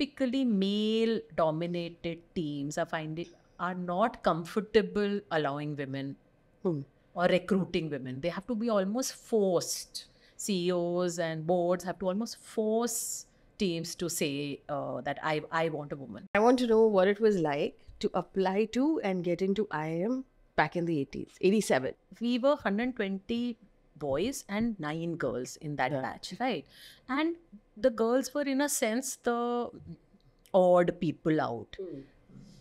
typically male dominated teams are finding are not comfortable allowing women hmm. or recruiting women. They have to be almost forced. CEOs and boards have to almost force teams to say uh, that I, I want a woman. I want to know what it was like to apply to and get into IIM back in the 80s, 87. We were 120 boys and nine girls in that yeah. batch, right? And the girls were, in a sense, the odd people out. Mm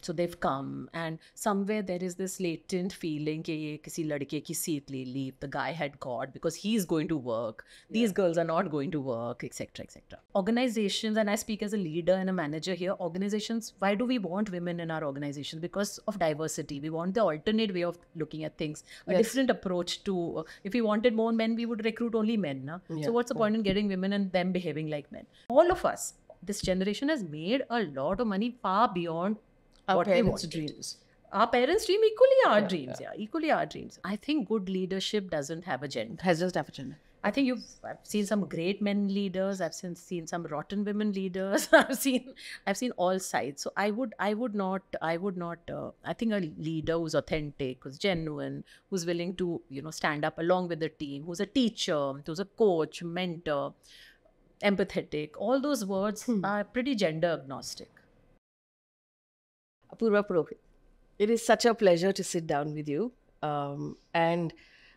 so they've come and somewhere there is this latent feeling ki ye kisi the guy had got because he's going to work these girls are not going to work etc etc organizations and i speak as a leader and a manager here organizations why do we want women in our organizations because of diversity we want the alternate way of looking at things a different approach to uh, if we wanted more men we would recruit only men so what's the point in getting women and them behaving like men all of us this generation has made a lot of money far beyond our parents' dreams. Our parents' dream equally our yeah, dreams. Yeah. yeah. equally our dreams. I think good leadership doesn't have a gender. Has just have a gender. I think you've I've seen some great men leaders. I've seen seen some rotten women leaders. I've seen I've seen all sides. So I would I would not I would not. Uh, I think a leader who's authentic, who's genuine, who's willing to you know stand up along with the team, who's a teacher, who's a coach, mentor, empathetic. All those words hmm. are pretty gender agnostic. Apurva Purohit. It is such a pleasure to sit down with you. Um, and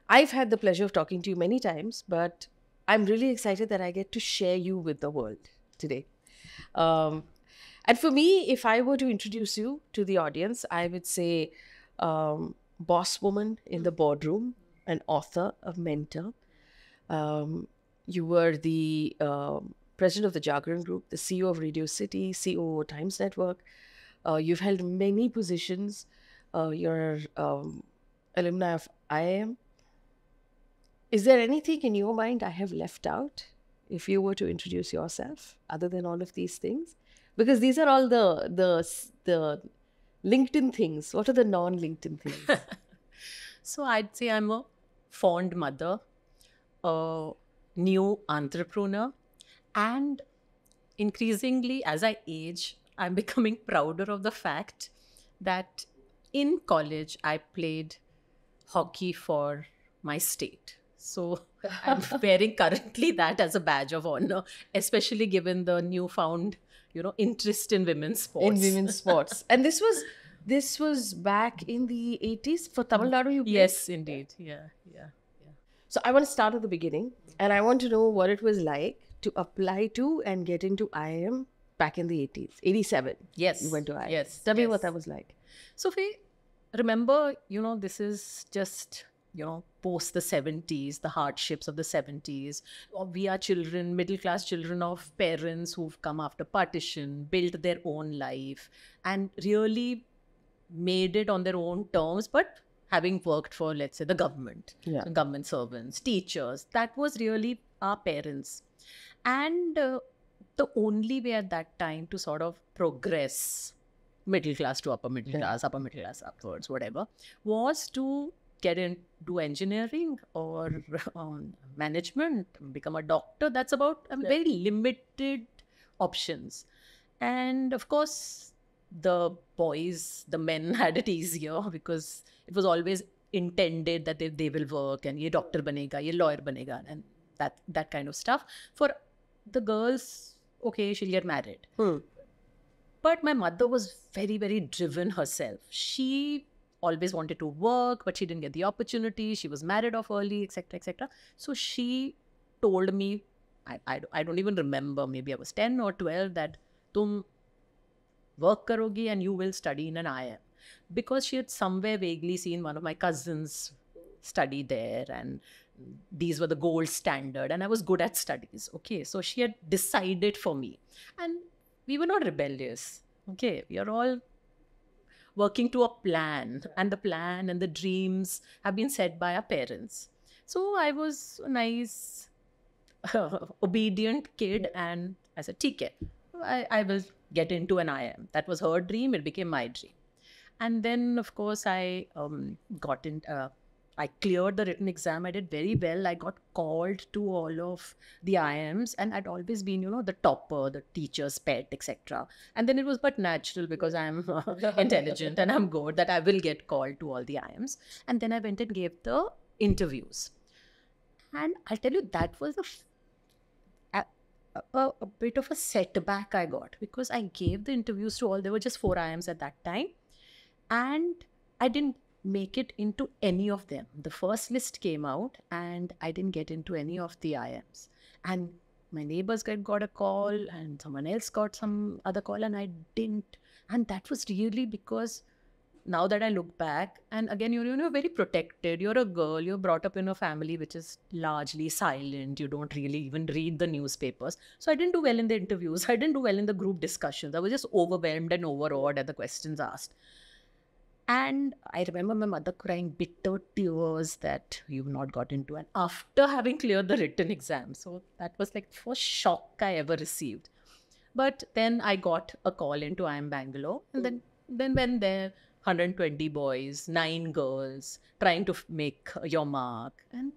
I've had the pleasure of talking to you many times, but I'm really excited that I get to share you with the world today. Um, and for me, if I were to introduce you to the audience, I would say um, boss woman in the boardroom, an author, a mentor. Um, you were the uh, president of the Jagran Group, the CEO of Radio City, CEO of Times Network, uh, you've held many positions. Uh, you're um, alumni of IIM. Is there anything in your mind I have left out if you were to introduce yourself other than all of these things? Because these are all the the the LinkedIn things. What are the non-LinkedIn things? so I'd say I'm a fond mother, a new entrepreneur, and increasingly as I age, I'm becoming prouder of the fact that in college I played hockey for my state. So I'm wearing currently that as a badge of honor, especially given the newfound, you know, interest in women's sports. In women's sports. and this was this was back in the 80s for Tamil Nadu you played? Yes, indeed. Yeah, yeah, yeah. So I want to start at the beginning and I want to know what it was like to apply to and get into IIM back in the 80s 87 yes you went to IIT yes tell me what that was like Sophie remember you know this is just you know post the 70s the hardships of the 70s uh, we are children middle class children of parents who've come after partition built their own life and really made it on their own terms but having worked for let's say the government yeah. government servants teachers that was really our parents and uh, the only way at that time to sort of progress middle class to upper middle class, upper middle class upwards, whatever, was to get into engineering or um, management, become a doctor. That's about I mean, very limited options. And of course, the boys, the men had it easier because it was always intended that they, they will work and ye doctor banega, ye lawyer banega, and that that kind of stuff. For the girls, okay, she'll get married. Hmm. But my mother was very, very driven herself. She always wanted to work, but she didn't get the opportunity. She was married off early, etc., etc. So she told me, I, I, I don't even remember, maybe I was 10 or 12, that tum work karogi and you will study in an IIM. Because she had somewhere vaguely seen one of my cousins study there and these were the gold standard and i was good at studies okay so she had decided for me and we were not rebellious okay we are all working to a plan and the plan and the dreams have been set by our parents so i was a nice obedient kid and as said, tk I, I will get into an im that was her dream it became my dream and then of course i um, got in uh, I cleared the written exam. I did very well. I got called to all of the IMs, and I'd always been, you know, the topper, the teacher's pet, etc. And then it was but natural because I'm uh, intelligent and I'm good that I will get called to all the IMs. And then I went and gave the interviews, and I'll tell you that was a, a, a, a bit of a setback I got because I gave the interviews to all. There were just four IMs at that time, and I didn't make it into any of them. The first list came out and I didn't get into any of the IMs. And my neighbors got, got a call and someone else got some other call and I didn't. And that was really because now that I look back, and again, you're, you are very protected. You're a girl, you're brought up in a family which is largely silent. You don't really even read the newspapers. So I didn't do well in the interviews. I didn't do well in the group discussions. I was just overwhelmed and overawed at the questions asked. And I remember my mother crying bitter tears that you've not got into. And after having cleared the written exam, so that was like the first shock I ever received. But then I got a call into IIM Bangalore, and then then when there 120 boys, nine girls trying to make your mark, and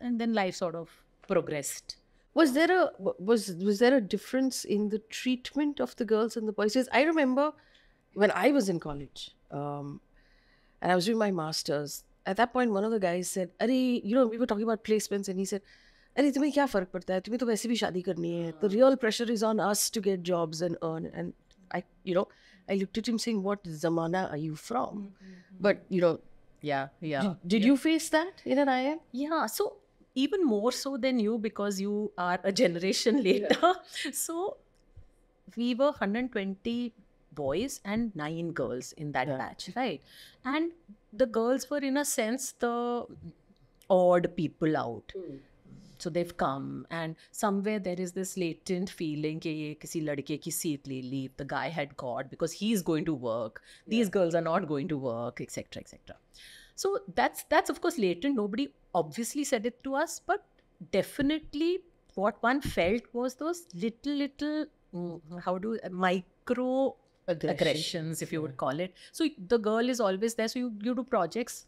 and then life sort of progressed was there a was was there a difference in the treatment of the girls and the boys because i remember when I was in college um, and I was doing my master's, at that point, one of the guys said, Are you know, we were talking about placements, and he said, अरे तुम्हें क्या फ़र्क पड़ता है तुम्हें तो वैसे भी शादी करनी है the real pressure is on us to get jobs and earn and I you know I looked at him saying what zamana are you from?' Mm-hmm, mm-hmm. But you know, yeah yeah did, did yeah. you face that in an im yeah so even more so than you because you are a generation later yeah. so we were 120 boys and nine girls in that yeah. batch, right? And the girls were, in a sense, the odd people out. Mm. So they've come, and somewhere there is this latent feeling that ye ki seat le li The guy had got because he's going to work. These girls are not going to work, etc., etc. So that's that's of course latent. Nobody obviously said it to us, but definitely what one felt was those little little mm, how do micro aggressions, aggressions if you yeah. would call it. So the girl is always there. So you, you do projects.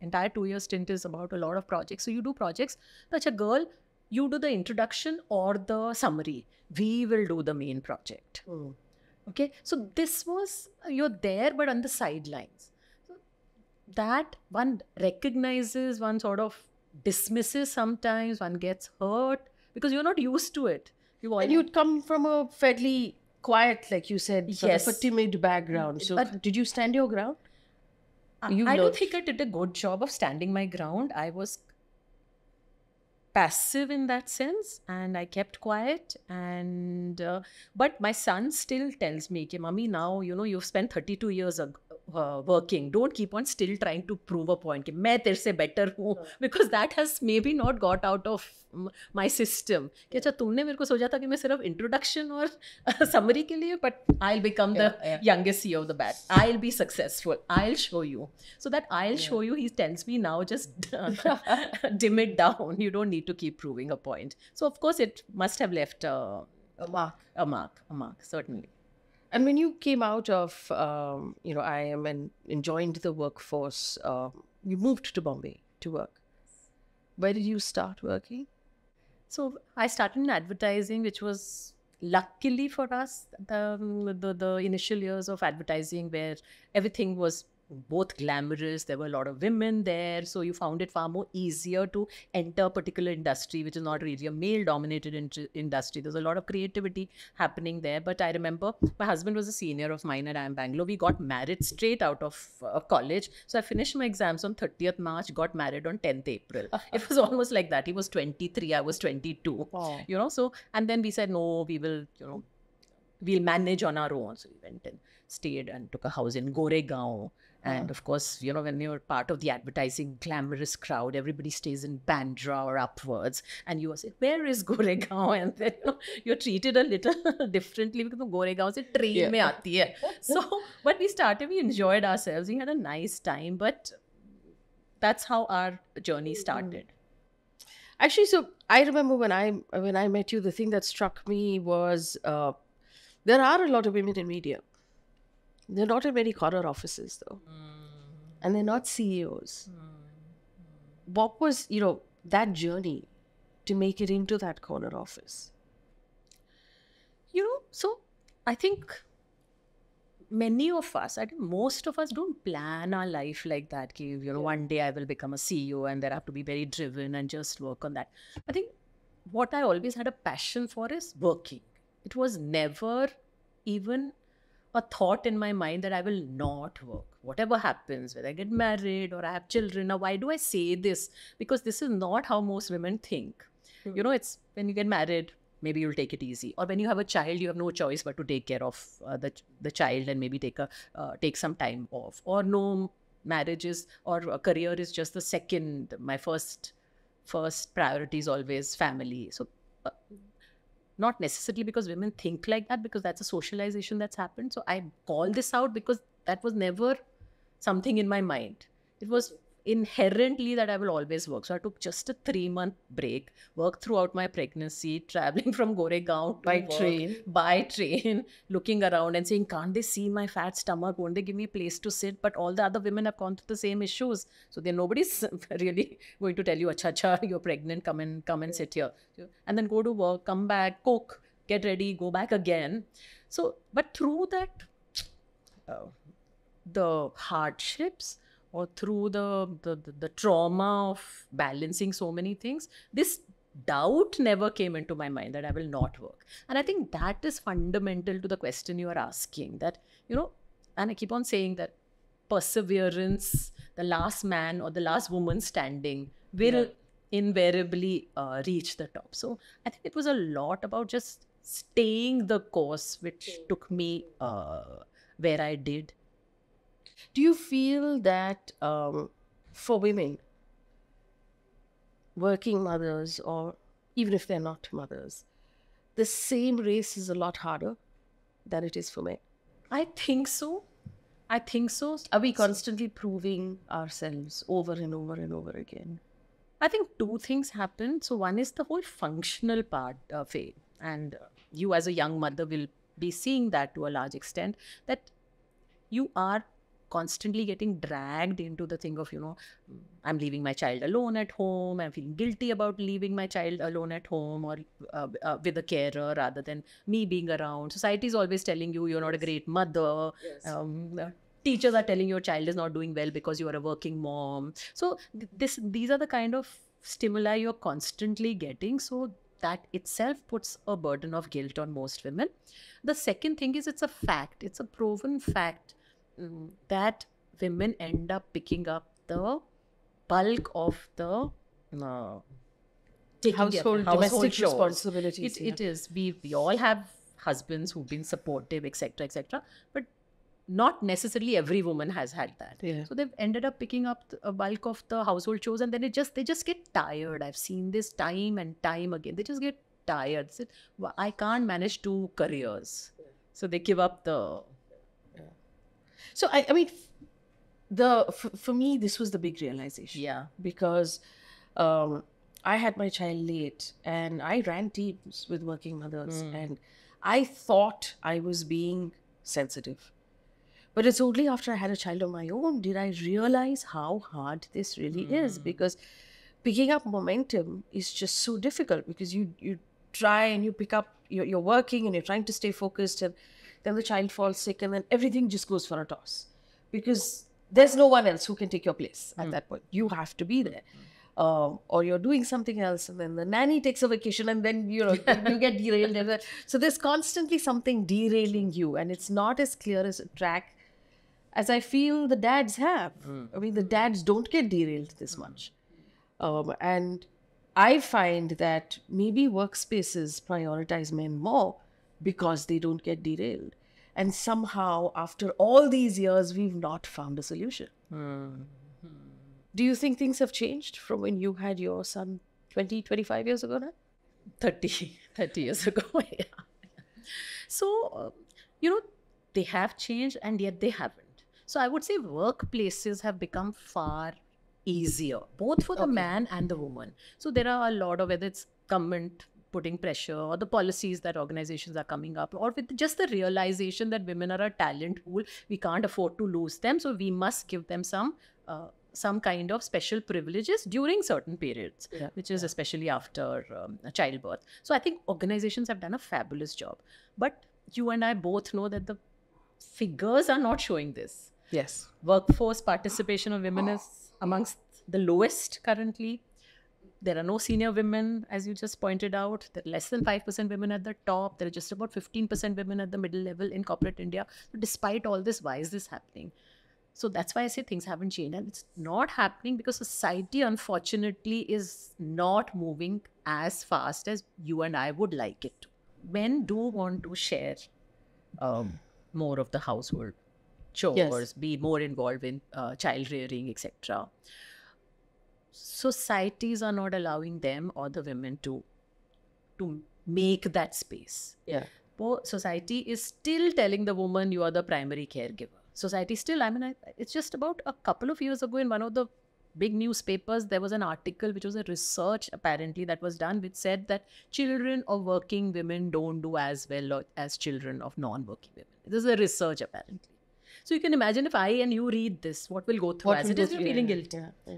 Entire two year stint is about a lot of projects. So you do projects. That's a girl, you do the introduction or the summary. We will do the main project. Mm. Okay. So this was, uh, you're there, but on the sidelines. that one recognizes, one sort of dismisses sometimes, one gets hurt because you're not used to it. you and you'd come from a fairly quiet, like you said, sort yes. of a timid background. So, but did you stand your ground? You I, I don't think I did a good job of standing my ground. I was passive in that sense and i kept quiet and uh, but my son still tells me okay mommy now you know you've spent 32 years ago uh, working don't keep on still trying to prove a point ki main tere se better hu because that has maybe not got out of my system ki acha tumne mere ko socha tha ki introduction aur uh, summary ke liye but i'll become the youngest ceo of the bat i'll be successful i'll show you so that i'll show you he tells me now just dim it down you don't need to keep proving a point so of course it must have left a mark a mark a mark certainly and when you came out of, um, you know, IIM and, and joined the workforce, uh, you moved to Bombay to work. Where did you start working? So I started in advertising, which was luckily for us the, um, the initial years of advertising where everything was both glamorous. There were a lot of women there, so you found it far more easier to enter a particular industry, which is not really a male-dominated in- industry. There's a lot of creativity happening there. But I remember my husband was a senior of mine at IIM Bangalore. We got married straight out of uh, college. So I finished my exams on 30th March, got married on 10th April. it was almost like that. He was 23, I was 22. Wow. You know, so and then we said no, we will, you know. We'll manage on our own. So we went and stayed and took a house in Goregaon and of course, you know, when you're part of the advertising glamorous crowd, everybody stays in Bandra or upwards, and you are saying, Where is Goregaon? And then you know, you're treated a little differently because Goregaon se train yeah. mein aati hai. So, but we started, we enjoyed ourselves, we had a nice time, but that's how our journey mm-hmm. started. Actually, so I remember when I when I met you, the thing that struck me was uh, there are a lot of women in media they are not in many corner offices though. Mm. And they're not CEOs. Mm. Bob hmm. was, you know, that journey to make it into that corner office. You know, so I think many of us, I think most of us don't plan our life like that. you know, yeah. one day I will become a CEO and there I have to be very driven and just work on that. I think what I always had a passion for is working. It was never even a thought in my mind that I will not work. Whatever happens, whether I get married or I have children, now why do I say this? Because this is not how most women think. Mm. You know, it's when you get married, maybe you'll take it easy, or when you have a child, you have no choice but to take care of uh, the the child and maybe take a uh, take some time off, or no marriages or a career is just the second. My first first priority is always family. So. Uh, not necessarily because women think like that, because that's a socialization that's happened. So I call this out because that was never something in my mind. It was inherently that I will always work. So I took just a three month break, worked throughout my pregnancy, traveling from Goregaon by work, train, by train, looking around and saying, can't they see my fat stomach? Won't they give me a place to sit? But all the other women have gone through the same issues, so then nobody's really going to tell you, acha acha, you're pregnant, come and come and sit here, and then go to work, come back, cook, get ready, go back again. So, but through that. Uh, the hardships or through the, the, the, trauma of balancing so many things, this doubt never came into my mind that I will not work. And I think that is fundamental to the question you are asking that, you know, and I keep on saying that perseverance, the last man or the last woman standing will yeah. invariably uh, reach the top. So I think it was a lot about just staying the course, which took me uh, where I did. Do you feel that um, for women, working mothers, or even if they're not mothers, the same race is a lot harder than it is for men? I think so. I think so. Are we constantly proving ourselves over and over and over again? I think two things happen. So, one is the whole functional part of it. And you, as a young mother, will be seeing that to a large extent that you are constantly getting dragged into the thing of, you know, I'm leaving my child alone at home, I'm feeling guilty about leaving my child alone at home or uh, uh, with a carer rather than me being around. Society is always telling you you're not a great mother. Yes. Um, teachers are telling your child is not doing well because you are a working mom. So this these are the kind of stimuli you're constantly getting. So that itself puts a burden of guilt on most women. The second thing is it's a fact, it's a proven fact that women end up picking up the bulk of the uh, household, domestic chores. responsibilities. It, yeah. it is. We, we all have husbands who've been supportive, etc., etc. But not necessarily every woman has had that. Yeah. So they've ended up picking up a bulk of the household chores, and then it just they just get tired. I've seen this time and time again. They just get tired. I can't manage two careers, so they give up the so I, I mean, the f- for me this was the big realization. Yeah. Because um, I had my child late, and I ran teams with working mothers, mm. and I thought I was being sensitive. But it's only after I had a child of my own did I realize how hard this really mm. is hmm. because picking up momentum is just so difficult because you you try and you pick up you're, you're working and you're trying to stay focused and then the child falls sick, and then everything just goes for a toss because there's no one else who can take your place at mm. that point. You have to be there. Um, or you're doing something else, and then the nanny takes a vacation, and then you know you get derailed. So there's constantly something derailing you, and it's not as clear as a track as I feel the dads have. Mm. I mean, the dads don't get derailed this hmm. much, um, and I find that maybe workspaces prioritize men more because they don't get derailed. And somehow, after all these years, we've not found a solution. Mm. Do you think things have changed from when you had your son 20, 25 years ago now? 30, 30 years ago. yeah. So, um, you know, they have changed and yet they haven't. So I would say workplaces have become far easier, both for the okay. man and the woman. So there are a lot of whether it's government putting pressure or the policies that organizations are coming up or with just the realization that women are a talent pool we can't afford to lose them so we must give them some uh, some kind of special privileges during certain periods yeah. which is yeah. especially after um, childbirth so i think organizations have done a fabulous job but you and i both know that the figures are not showing this yes workforce participation of women is amongst the lowest currently there are no senior women, as you just pointed out. There are less than 5% women at the top. There are just about 15% women at the middle level in corporate India. So despite all this, why is this happening? So that's why I say things haven't changed. And it's not happening because society, unfortunately, is not moving as fast as you and I would like it Men do want to share um, more of the household chores, yes. be more involved in uh, child rearing, etc societies are not allowing them or the women to to make that space. Yeah. society is still telling the woman you are the primary caregiver. Society still, I mean, I, it's just about a couple of years ago in one of the big newspapers, there was an article which was a research apparently that was done which said that children of working women don't do as well as children of non working women. This is a research apparently. So you can imagine if I and you read this, what will go through what as it is, feeling guilty. Yeah. Yeah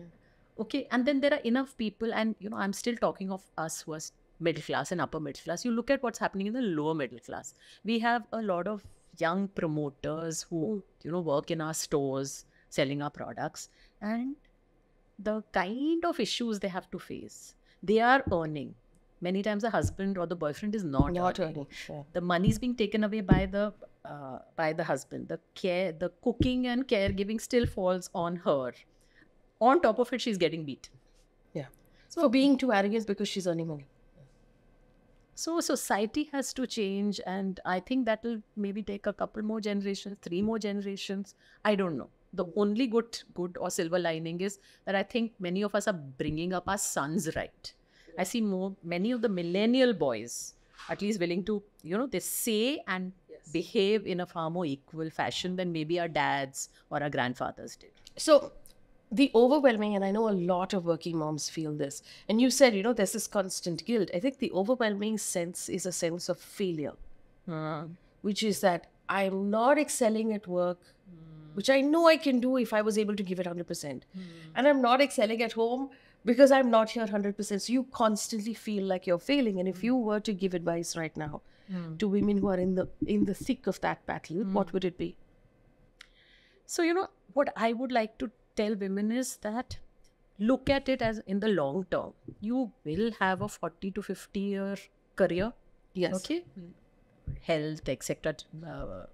okay and then there are enough people and you know i'm still talking of us who are middle class and upper middle class you look at what's happening in the lower middle class we have a lot of young promoters who hmm. you know work in our stores selling our products and the kind of issues they have to face they are earning many times the husband or the boyfriend is not, not earning. earning sure. the money is being taken away by the uh, by the husband the care the cooking and caregiving still falls on her on top of it, she's getting beat. Yeah. So for being too arrogant because she's earning money. So society has to change, and I think that will maybe take a couple more generations, three more generations. I don't know. The only good, good or silver lining is that I think many of us are bringing up our sons right. I see more many of the millennial boys at least willing to, you know, they say and yes. behave in a far more equal fashion than maybe our dads or our grandfathers did. So the overwhelming, and I know a lot of working moms feel this, and you said, you know, there's this constant guilt. I think the overwhelming sense is a sense of failure, hmm. which is that I'm not excelling at work, mm. which I know I can do if I was able to give it 100%. Mm. And I'm not excelling at home because I'm not here 100%. So you constantly feel like you're failing. And if hmm. you were to give advice right now hmm. to women who are in the in the thick of that battle, what would it be? So, you know, what I would like to tell women is that look at it as in the long term. You will have a 40 to 50 year career. Yes. Okay. Health, etc. Uh,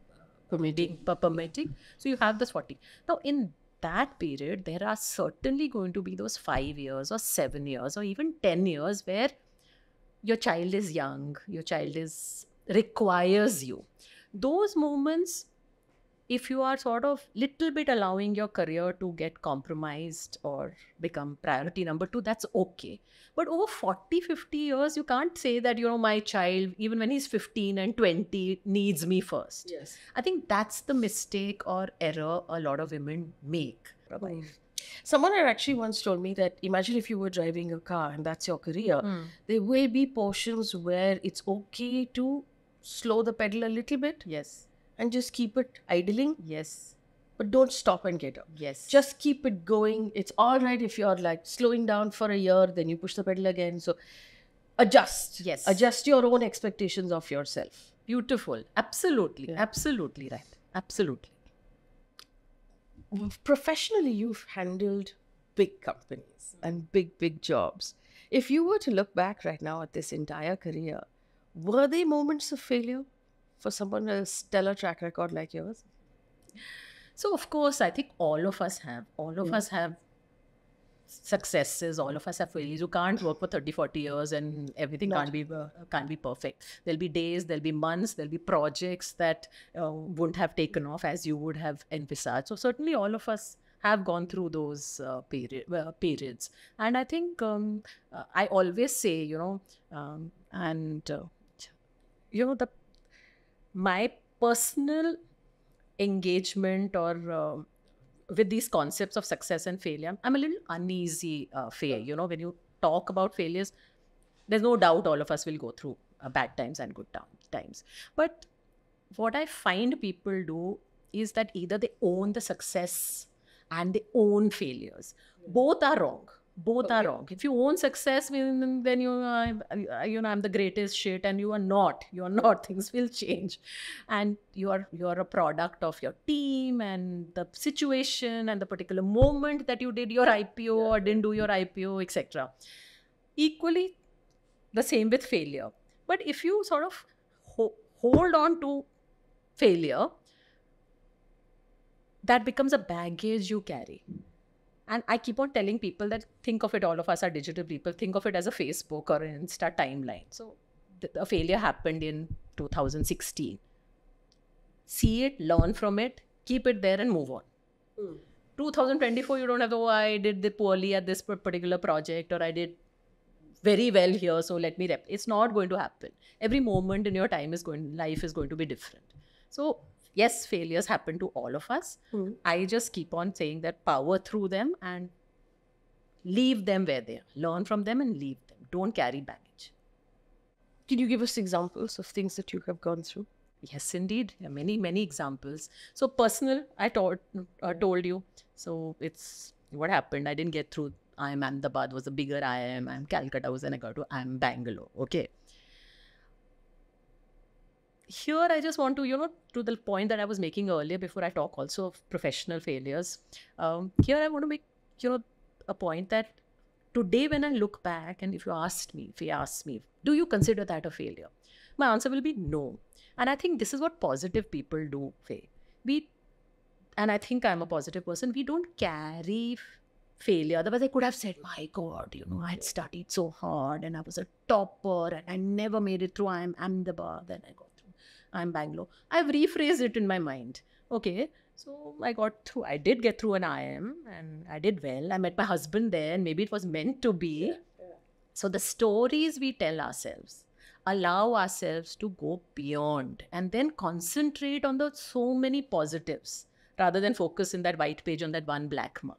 permitting. permitting. So you have this 40. Now, in that period, there are certainly going to be those five years or seven years or even 10 years where your child is young, your child is requires you. Those moments if you are sort of little bit allowing your career to get compromised or become priority number 2 that's okay but over 40 50 years you can't say that you know my child even when he's 15 and 20 needs me first yes i think that's the mistake or error a lot of women make Someone had actually once told me that imagine if you were driving a car and that's your career, mm. there will be portions where it's okay to slow the pedal a little bit. Yes and just keep it idling. Yes. But don't stop and get up. Yes. Just keep it going. It's all right if you're like slowing down for a year, then you push the pedal again. So adjust. Yes. Adjust your own expectations of yourself. Beautiful. Absolutely. Yeah. Absolutely right. Absolutely. Professionally, you've handled big companies and big, big jobs. If you were to look back right now at this entire career, were there moments of failure? for someone a stellar track record like yours? So of course, I think all of us have. All of hmm. us have successes all of us have failures you can't work for 30 40 years and everything can't be uh, can't be perfect there'll be days there'll be months there'll be projects that uh, wouldn't have taken off as you would have envisaged so certainly all of us have gone through those uh, period, periods and i think um, uh, i always say you know um, and uh, you know the my personal engagement or uh, with these concepts of success and failure, I'm a little uneasy, uh, You know, when you talk about failures, there's no doubt all of us will go through uh, bad times and good times. But what I find people do is that either they own the success and they own failures. Both are wrong both okay. are wrong if you own success then you are you know i'm the greatest shit and you are not you are not things will change and you are you are a product of your team and the situation and the particular moment that you did your ipo or didn't do your ipo etc equally the same with failure but if you sort of ho hold on to failure that becomes a baggage you carry and I keep on telling people that think of it, all of us are digital people, think of it as a Facebook or an Insta timeline. So a failure happened in 2016. See it, learn from it, keep it there, and move on. Mm. 2024, you don't have, oh, I did the poorly at this particular project, or I did very well here, so let me rep. It's not going to happen. Every moment in your time is going, life is going to be different. So yes failures happen to all of us mm. i just keep on saying that power through them and leave them where they are learn from them and leave them don't carry baggage can you give us examples of things that you have gone through yes indeed many many examples so personal i taught, uh, told you so it's what happened i didn't get through I am Ahmedabad was a bigger I am Calcutta was an I got to Bangalore. Okay here i just want to you know to the point that i was making earlier before i talk also of professional failures um, here i want to make you know a point that today when i look back and if you asked me if you asked me do you consider that a failure my answer will be no and i think this is what positive people do Faye. we and i think i'm a positive person we don't carry failure. Otherwise, I could have said, "My God, you know, I had studied so hard, and I was a topper, and I never made it through. I'm, I'm the bar." Then I got I'm Bangalore. I've rephrased it in my mind. Okay. So I got through, I did get through an IM and I did well. I met my husband there and maybe it was meant to be. Yeah, yeah. So the stories we tell ourselves allow ourselves to go beyond and then concentrate on the so many positives rather than focus in that white page on that one black mark.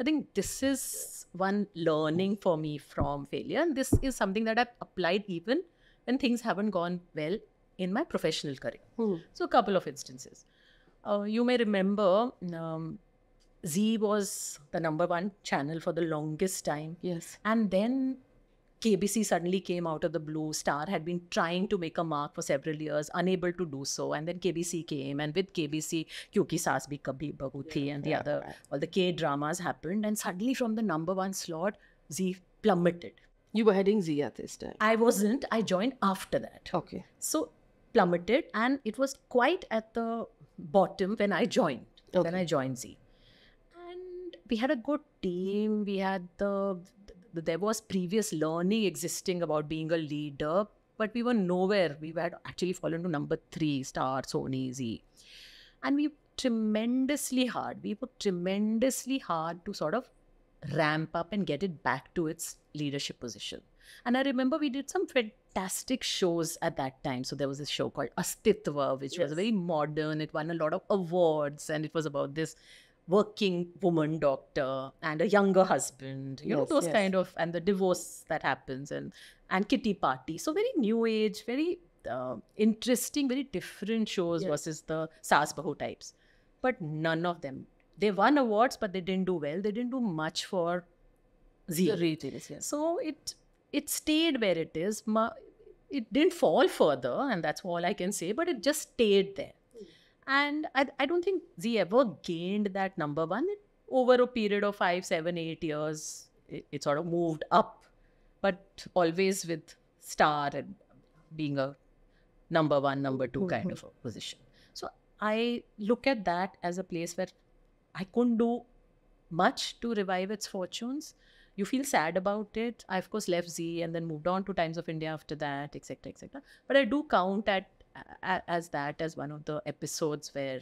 I think this is one learning for me from failure. And this is something that I've applied even when things haven't gone well in my professional career. Hmm. So, a couple of instances. Uh, you may remember um, Z was the number one channel for the longest time. Yes. And then KBC suddenly came out of the blue. Star had been trying to make a mark for several years, unable to do so. And then KBC came, and with KBC, Kyuki Saas Bhi Kabhi Bahu Thi, yeah, and the yeah, other, right. all the K dramas happened. And suddenly, from the number one slot, Z plummeted. You were heading Z at this time. I wasn't. I joined after that. Okay. So plummeted and it was quite at the bottom when I joined. Okay. When I joined Z. And we had a good team. We had the, the there was previous learning existing about being a leader, but we were nowhere. We had actually fallen to number three, Star, Sony, Z. And we tremendously hard. We were tremendously hard to sort of ramp up and get it back to its leadership position. And I remember we did some fantastic shows at that time. So there was this show called Astitva, which yes. was very modern. It won a lot of awards, and it was about this working woman doctor and a younger husband. You yes, know those yes. kind of and the divorce that happens and and kitty party. So very new age, very uh, interesting, very different shows versus the Sas Bahu types. But none of them. They won awards, but they didn't do well. They didn't do much for Z. The So it it stayed where it is. It didn't fall further, and that's all I can say, but it just stayed there. And I, I don't think Z ever gained that number one. It, over a period of five, seven, eight years, it, it sort of moved up, but always with star and being a number one, number 2 kind of a position. So I look at that as a place where I couldn't do much to revive its fortunes, you feel sad about it. I of course left Z and then moved on to Times of India after that, etc., etc. But I do count at as that as one of the episodes where,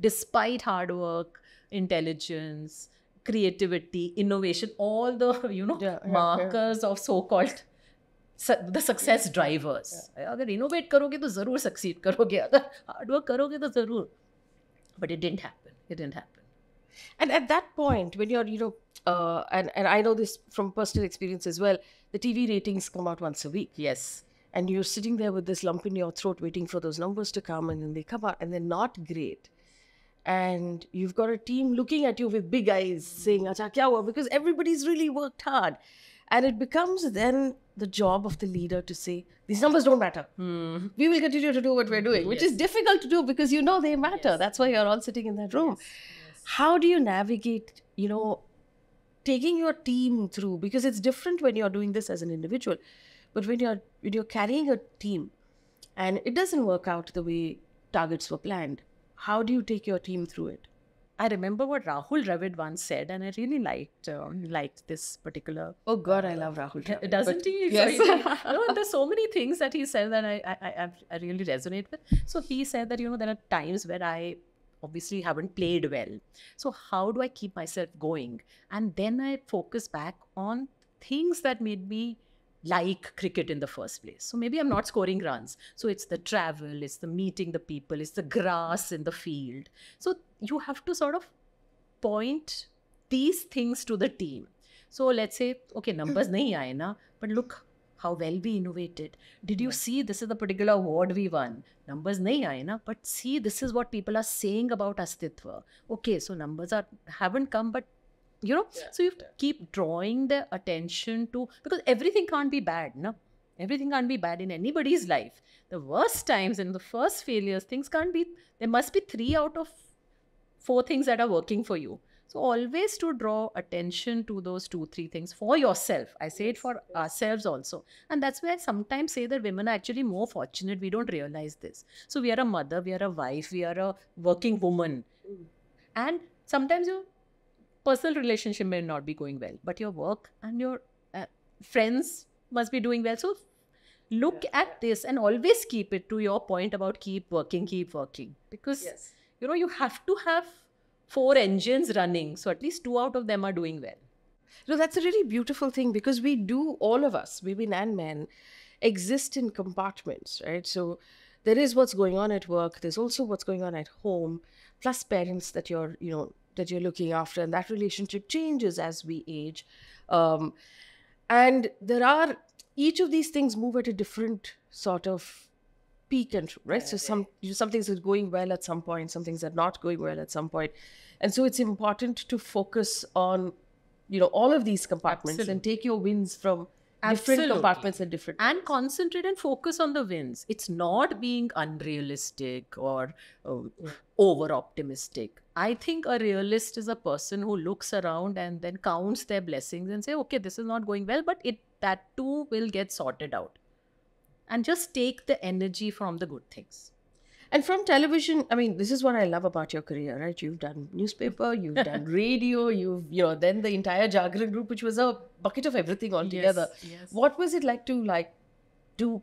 despite hard work, intelligence, creativity, innovation, all the you know yeah, markers yeah. of so-called the success drivers अगर innovate करोगे तो ज़रूर succeed करोगे अगर hard work करोगे तो ज़रूर but it happen. Happen it not happen and at that point when you're, you know uh, and and I know this from personal experience as well. The TV ratings come out once a week. Yes. And you're sitting there with this lump in your throat, waiting for those numbers to come, and then they come out, and they're not great. And you've got a team looking at you with big eyes, saying "Acha kya hua?" because everybody's really worked hard, and it becomes then the job of the leader to say these numbers don't matter. Hmm. We will continue to do what we're doing, which yes. is difficult to do because you know they matter. Yes. That's why you're all sitting in that room. Yes. How do you navigate, you know, taking your team through because it's different when you're doing this as an individual but when you're when you're carrying a team and it doesn't work out the way targets were planned how do you take your team through it I remember what Rahul Dravid once said, and I really liked um, liked this particular. Oh God, I uh, love Rahul Dravid. Doesn't he? Yes. you know, there's so many things that he said that I, I I really resonate with. So he said that you know there are times where I obviously haven't played well. So, how do I keep myself going? And then I focus back on things that made me like cricket in the first place. So maybe I'm not scoring runs. So it's the travel, it's the meeting the people, it's the grass in the field. So you have to sort of point these things to the team. So let's say, okay, numbers nahi aaye na, but look how well we innovated did you see this is the particular award we won numbers nahi aaye na but see this is what people are saying about astitva okay so numbers are haven't come but you know yeah, so you yeah. keep drawing the attention to because everything can't be bad no everything can't be bad in anybody's life the worst times and the first failures things can't be there must be three out of four things that are working for you so always to draw attention to those two, three things for yourself. I say it for ourselves also. And that's why I sometimes say that women are actually more fortunate. We don't realize this. So we are a mother, we are a wife, we are a working woman. And sometimes your personal relationship may not be going well, but your work and your uh, friends must be doing well. So look yeah. at this and always keep it to your point about keep working, keep working. Because, yes. you know, you have to have four engines running. So at least two out of them are doing well. So that's a really beautiful thing because we do, all of us, women and men, exist in compartments, right? So there is what's going on at work, there's also what's going on at home, plus parents that you're, you know, that you're looking after, and that relationship changes as we age. Um, and there are each of these things move at a different sort of peak and right. So some some things are going well at some point, some things are not going well at some point, and so it's important to focus on, you know, all of these compartments Absolutely. and take your wins from Absolutely. different compartments and different and ways. concentrate and focus on the wins it's not being unrealistic or uh, over optimistic i think a realist is a person who looks around and then counts their blessings and say okay this is not going well but it that too will get sorted out and just take the energy from the good things. And from television, I mean, this is what I love about your career, right? You've done newspaper, you've done radio, you've, you know, then the entire Jagran group, which was a bucket of everything altogether. Yes, yes. What was it like to like do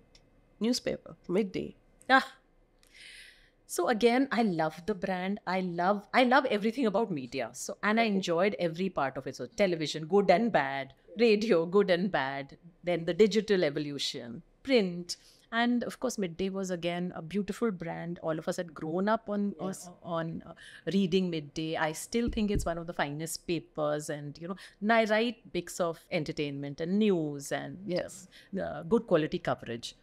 newspaper midday? Ah. So again, I love the brand. I love I love everything about media. So and I enjoyed every part of it. So television, good and bad, radio, good and bad, then the digital evolution, print and of course midday was again a beautiful brand all of us had grown up on yeah. us, on uh, reading midday i still think it's one of the finest papers and you know and i write bits of entertainment and news and yes uh, good quality coverage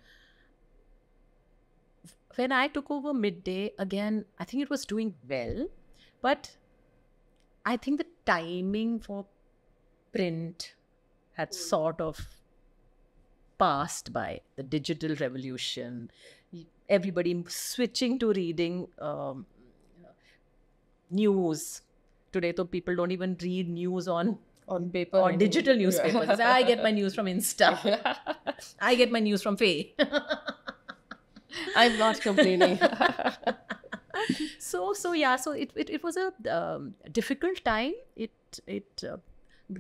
when i took over midday again i think it was doing well but i think the timing for print had mm. sort of passed by the digital revolution, everybody switching to reading um, news. Today, though, people don't even read news on on paper or digital newspapers. I get my news from Insta. I get my news from Faye. I'm not complaining. so so yeah, so it it, it was a um, difficult time. It it uh,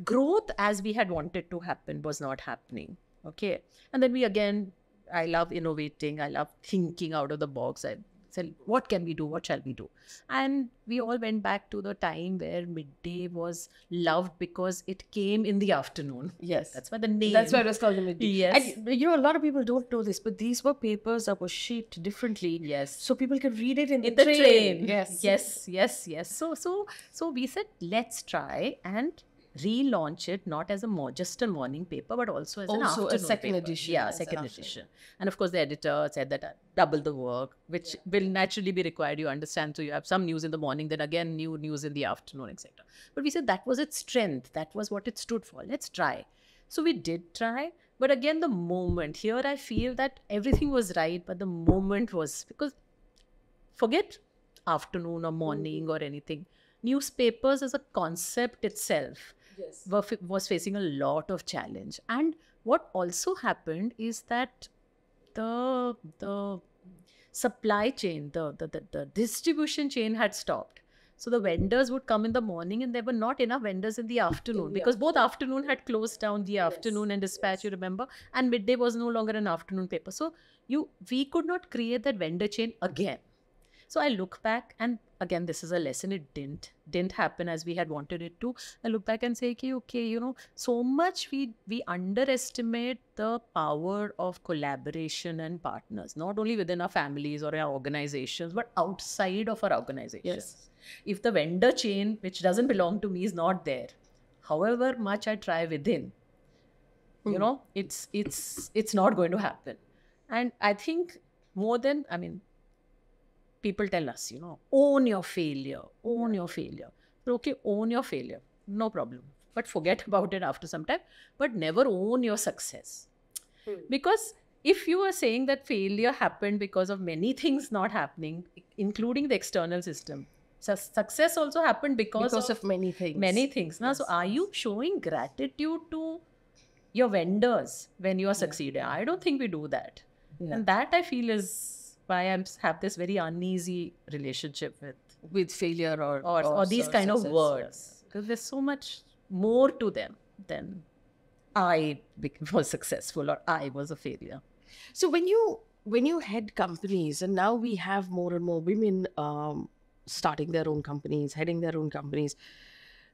growth as we had wanted to happen was not happening. Okay. And then we again, I love innovating. I love thinking out of the box. I said, what can we do? What shall we do? And we all went back to the time where midday was loved because it came in the afternoon. Yes. That's why the name. That's why it was called the midday. Yes. And you know, a lot of people don't know this, but these were papers that were shaped differently. Yes. So people could read it in, the, the train. train. Yes. Yes. Yes. Yes. So, so, so we said, let's try and relaunch it not as a more, just a morning paper, but also as also an a second paper. edition. Yeah, second an edition. And of course, the editor said that uh, double the work, which yeah. will naturally be required. You understand, so you have some news in the morning, then again new news in the afternoon, etc. But we said that was its strength. That was what it stood for. Let's try. So we did try. But again, the moment here, I feel that everything was right, but the moment was because forget afternoon or morning mm. or anything. Newspapers as a concept itself was facing a lot of challenge. And what also happened is that the the supply chain, the, the, the, the distribution chain had stopped. So the vendors would come in the morning, and there were not enough vendors in the afternoon in the because afternoon. both afternoon had closed down the yes. afternoon and dispatch. Yes. You remember, and midday was no longer an afternoon paper. So you we could not create that vendor chain again. So I look back and again this is a lesson it didn't didn't happen as we had wanted it to. I look back and say okay, okay you know so much we we underestimate the power of collaboration and partners not only within our families or our organizations but outside of our organizations. Yes. If the vendor chain which doesn't belong to me is not there however much I try within mm. you hmm. know it's it's it's not going to happen and i think more than i mean people tell us, you know, own your failure, own your failure. okay, own your failure, no problem. But forget about it after some time, but never own your success. Hmm. Because if you are saying that failure happened because of many things not happening, including the external system, so success also happened because, because of, of, many things. Many things. Yes. Now, so are you showing gratitude to your vendors when you are succeeding? Yeah. I don't think we do that. Yeah. And that I feel is why I have this very uneasy relationship with with failure or or, or, or these kind success, of words because there's so much more to them than I was successful or I was a failure. So when you when you head companies and now we have more and more women um, starting their own companies, heading their own companies,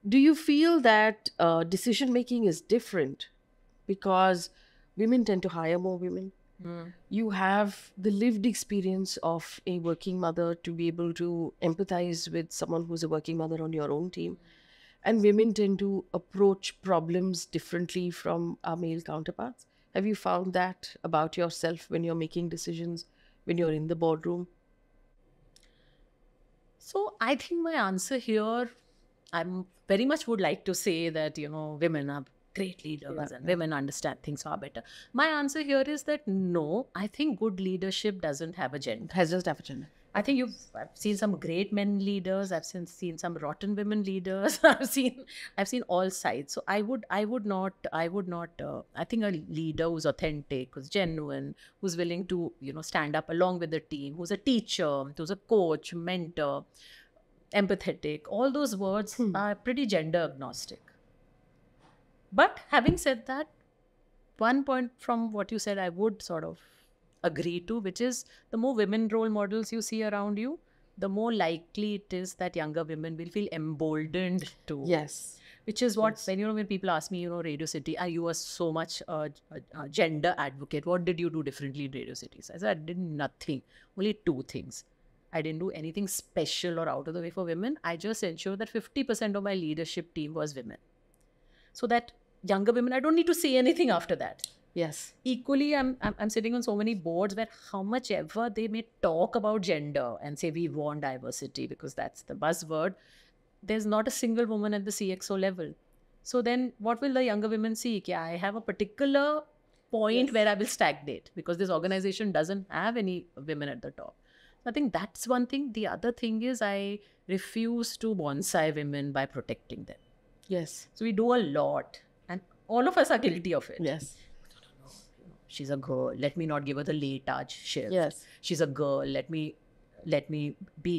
do you feel that uh, decision making is different because women tend to hire more women? Mm. You have the lived experience of a working mother to be able to empathize with someone who's a working mother on your own team. And women tend to approach problems differently from our male counterparts. Have you found that about yourself when you're making decisions, when you're in the boardroom? So I think my answer here, I very much would like to say that, you know, women are great leaders yeah. and women understand things far better. My answer here is that no, I think good leadership doesn't have a gender. Has just have a gender. I think you've I've seen some great men leaders. I've seen seen some rotten women leaders. I've seen I've seen all sides. So I would I would not I would not uh, I think a leader who's authentic, who's genuine, who's willing to you know stand up along with the team, who's a teacher, who's a coach, mentor, empathetic. All those words hmm. are pretty gender agnostic. But having said that, one point from what you said, I would sort of agree to, which is the more women role models you see around you, the more likely it is that younger women will feel emboldened to. Yes. Which is what, yes. when you know, when people ask me, you know, Radio City, ah, you were so much a gender advocate. What did you do differently in Radio City? So I said, I did nothing, only two things. I didn't do anything special or out of the way for women. I just ensured that 50% of my leadership team was women. So that younger women i don't need to say anything after that yes equally I'm, I'm, I'm sitting on so many boards where how much ever they may talk about gender and say we want diversity because that's the buzzword there's not a single woman at the cxo level so then what will the younger women see yeah i have a particular point yes. where i will stagnate because this organization doesn't have any women at the top i think that's one thing the other thing is i refuse to bonsai women by protecting them yes so we do a lot all of us are guilty of it. Yes. She's a girl. Let me not give her the late touch shift. Yes. She's a girl. Let me let me be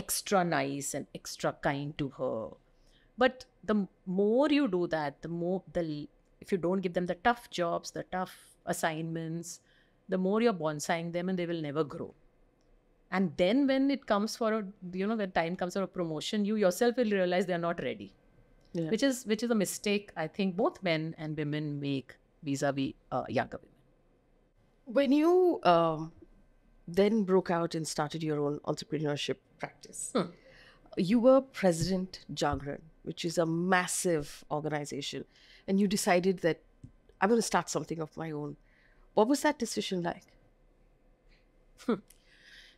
extra nice and extra kind to her. But the more you do that, the more the if you don't give them the tough jobs, the tough assignments, the more you're bonsaiing them and they will never grow. And then when it comes for a you know, when time comes for a promotion, you yourself will realize they're not ready yeah. which is which is a mistake I think both men and women make vis-a-vis uh, younger women. When you um, then broke out and started your own entrepreneurship practice, hmm. you were president Jagran, which is a massive organization, and you decided that I'm going to start something of my own. What was that decision like? Hmm.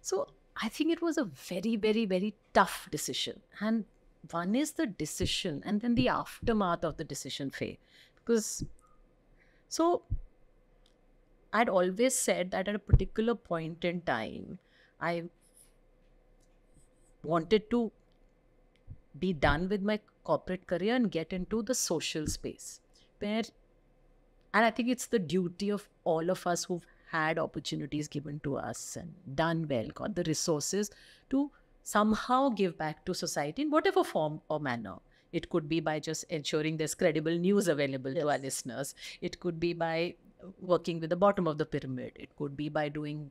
So I think it was a very, very, very tough decision. And one is the decision and then the aftermath of the decision phase because so i'd always said that at a particular point in time i wanted to be done with my corporate career and get into the social space where and i think it's the duty of all of us who've had opportunities given to us and done well got the resources to somehow give back to society in whatever form or manner. It could be by just ensuring there's credible news available yes. to our listeners. It could be by working with the bottom of the pyramid. It could be by doing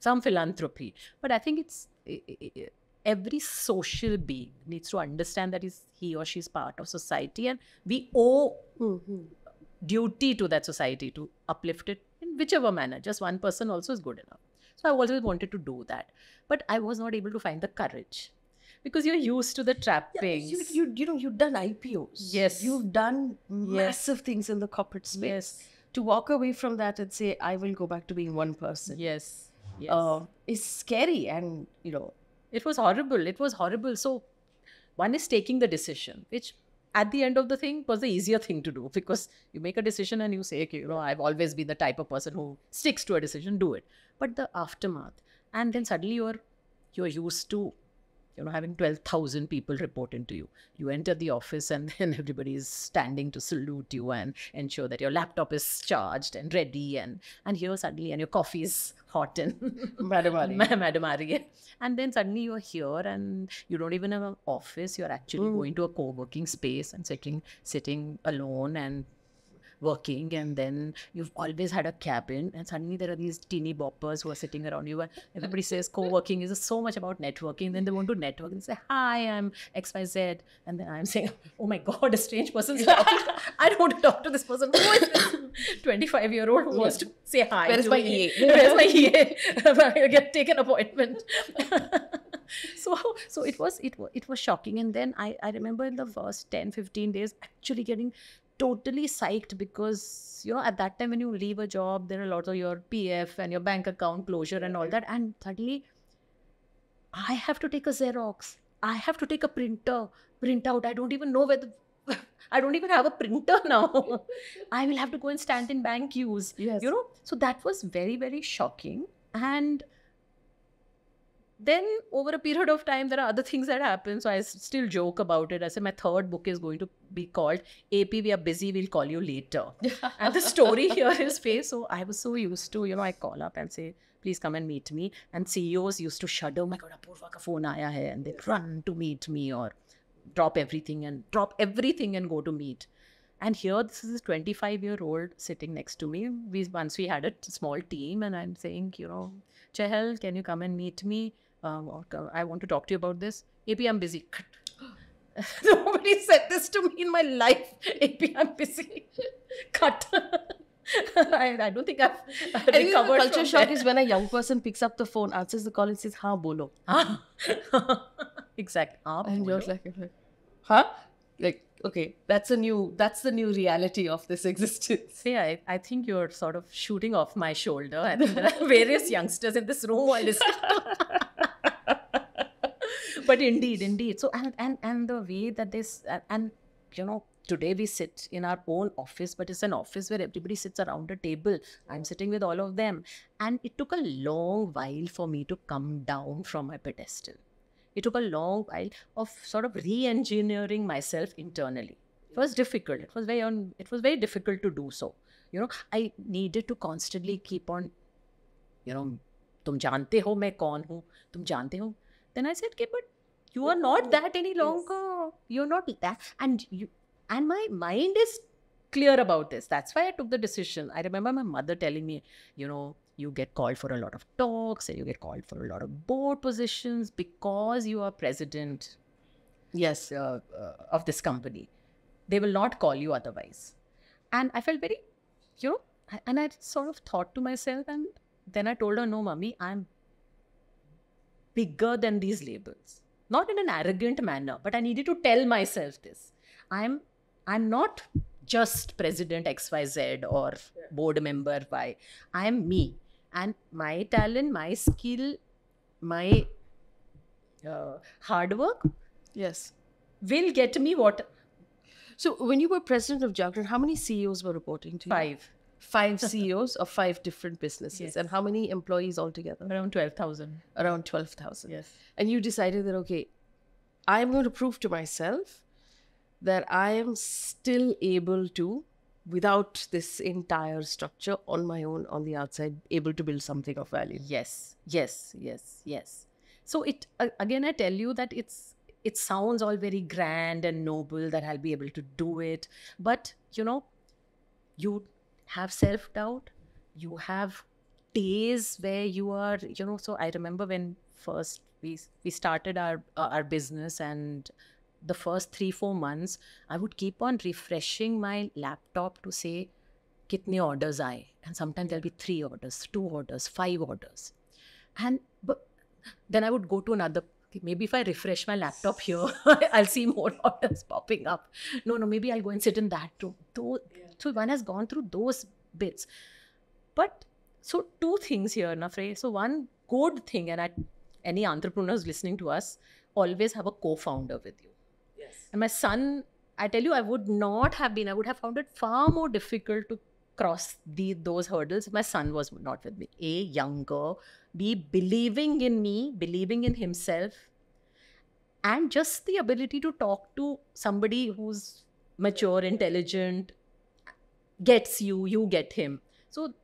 some philanthropy. But I think it's every social being needs to understand that he or she is part of society, and we owe mm-hmm. duty to that society to uplift it in whichever manner. Just one person also is good enough. So I always wanted to do that. But I was not able to find the courage because you're used to the trappings. Yeah, you, you, you know, you've done IPOs. Yes. You've done massive things in the corporate space. Yes. To walk away from that and say, I will go back to being one person. Yes. Yes. Uh, is scary. And, you know, it was horrible. It was horrible. So one is taking the decision, which at the end of the thing was the easier thing to do because you make a decision and you say okay you know i've always been the type of person who sticks to a decision do it but the aftermath and then suddenly you're you're used to you know, having 12,000 people report into you. You enter the office and then everybody is standing to salute you and ensure that your laptop is charged and ready. And, and here suddenly, and your coffee is hot and Madam Ari. Madam Ari. And then suddenly you're here and you don't even have an office. You're actually mm. going to a co-working space and sitting, sitting alone and working and then you've always had a cabin and suddenly there are these teeny boppers who are sitting around you and everybody says co-working is so much about networking then they want to network and say hi i'm xyz and then i'm saying oh my god a strange person i don't want to talk to this person who is this 25 year old who wants to say hi where's my ea where's my ea i get take an appointment so so it was it was it was shocking and then i i remember in the first 10 15 days actually getting totally psyched because you know at that time when you leave a job there are lots of your pf and your bank account closure and all that and suddenly i have to take a xerox i have to take a printer print out i don't even know where the I don't even have a printer now. I will have to go and stand in bank queues. Yes. You know, so that was very, very shocking. And then over a period of time there are other things that happen so i still joke about it i say my third book is going to be called ap we are busy we'll call you later and the story here is face so i was so used to you know i call up and say please come and meet me and ceos used to shudder oh my god apurva ka phone aaya hai and they run to meet me or drop everything and drop everything and go to meet and here, this is a 25 year old sitting next to me. We once we had a small team, and I'm saying, you know, Chahel, can you come and meet me? Um, I want to talk to you about this. AP, I'm busy. Nobody said this to me in my life. AP, I'm busy. Cut. I, I, don't think I've recovered I think the culture shock there. is when a young person picks up the phone, answers the call, and says, "Ha, bolo." Ah. exact. Ah, and you're like, "Huh?" Like, okay, that's a new that's the new reality of this existence. Yeah, I, I think you're sort of shooting off my shoulder. I think there are various youngsters in this room are listening but indeed, indeed. So and and and the way that this and, you know today we sit in our own office but it's an office where everybody sits around a table i'm sitting with all of them and it took a long while for me to come down from my pedestal it took a long while of sort of re-engineering myself internally it was difficult it was very on it was very difficult to do so you know i needed to constantly keep on you know तुम जानते हो मैं कौन हूँ तुम जानते हो then I said, okay, but you are not that any longer. You're not that. And you and my mind is clear about this. That's why I took the decision. I remember my mother telling me, you know, you get called for a lot of talks and you get called for a lot of board positions because you are president yes uh, uh, of this company they will not call you otherwise and i felt very you know and i sort of thought to myself and then i told her no mommy i'm bigger than these labels. Not in an arrogant manner, but I needed to tell myself this. I'm I'm not just president XYZ or board member Y. I'm me. And my talent, my skill, my uh, hard work. Yes. Will get me what so when you were president of Jagran, how many CEOs were reporting to you? Five five CEOs of five different businesses. Yes. And how many employees altogether? Around 12,000. Around 12,000. Yes. And you decided that, okay, I'm going to prove to myself that I am still able to, without this entire structure on my own, on the outside, able to build something of value. Yes, yes, yes, yes. So it again, I tell you that it's it sounds all very grand and noble that I'll be able to do it, but you know, you have self doubt, you have days where you are, you know. So I remember when first we we started our uh, our business and the first three four months, I would keep on refreshing my laptop to say, "Kitne orders I?" And sometimes there'll be three orders, two orders, five orders, and but then I would go to another maybe if I refresh my laptop here, I'll see more orders popping up. No, no, maybe I'll go and sit in that room. Though so one has gone through those bits. But so two things here, Nafre. So one good thing, and any entrepreneurs listening to us, always have a co-founder with you. Yes. And my son, I tell you, I would not have been. I would have found it far more difficult to cross the those hurdles. My son was not with me. A younger, B believing in me, believing in himself, and just the ability to talk to somebody who's mature, intelligent, gets you, you get him. So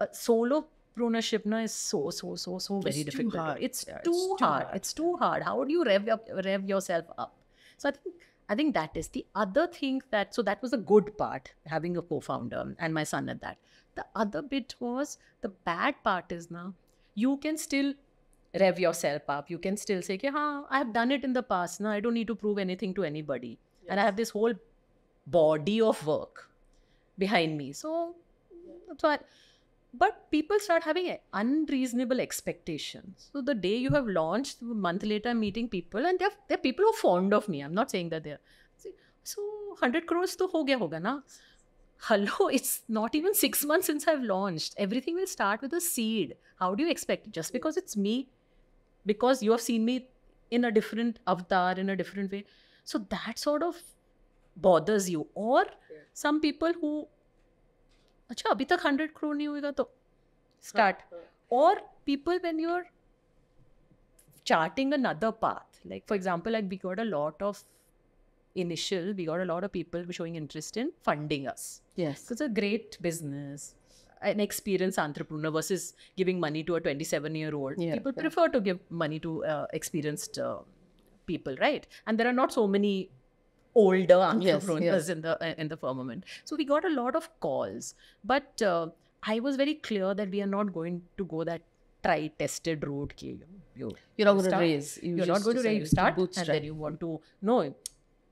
uh, solo ownership na is so so so so very it's difficult. Too hard. It's, yeah, too, it's too hard. hard. It's too hard. How do you rev up, rev yourself up? So I think I think that is the other thing that so that was a good part having a co-founder and my son at that. The other bit was the bad part is now you can still rev yourself up. You can still say, yeah, I have done it in the past. Now I don't need to prove anything to anybody, yes. and I have this whole body of work." behind me. So, so but people start having unreasonable expectations. So the day you have launched, a month later, I'm meeting people, and they're they're people who are fond of me. I'm not saying that they're so 100 crores to ho gaya hoga na. Hello, it's not even six months since I've launched. Everything will start with a seed. How do you expect it? Just because it's me, because you have seen me in a different avatar, in a different way. So that sort of bothers you or yeah. some people who अच्छा अभी तक hundred crore नहीं होगा तो start और people when you are charting another path, like for example, like we got a lot of initial, we got a lot of people showing interest in funding us. Yes. it's a great business. An experienced entrepreneur versus giving money to a 27 year old. Yeah, people yeah. prefer to give money to uh, experienced uh, people, right? And there are not so many older entrepreneurs yes, yes. in the eh, in the firmament. So we got a lot of calls, but uh, I was very clear that we are not going to go that try tested road. you, you're not going to raise. You are not going to raise. You start and then you want to no.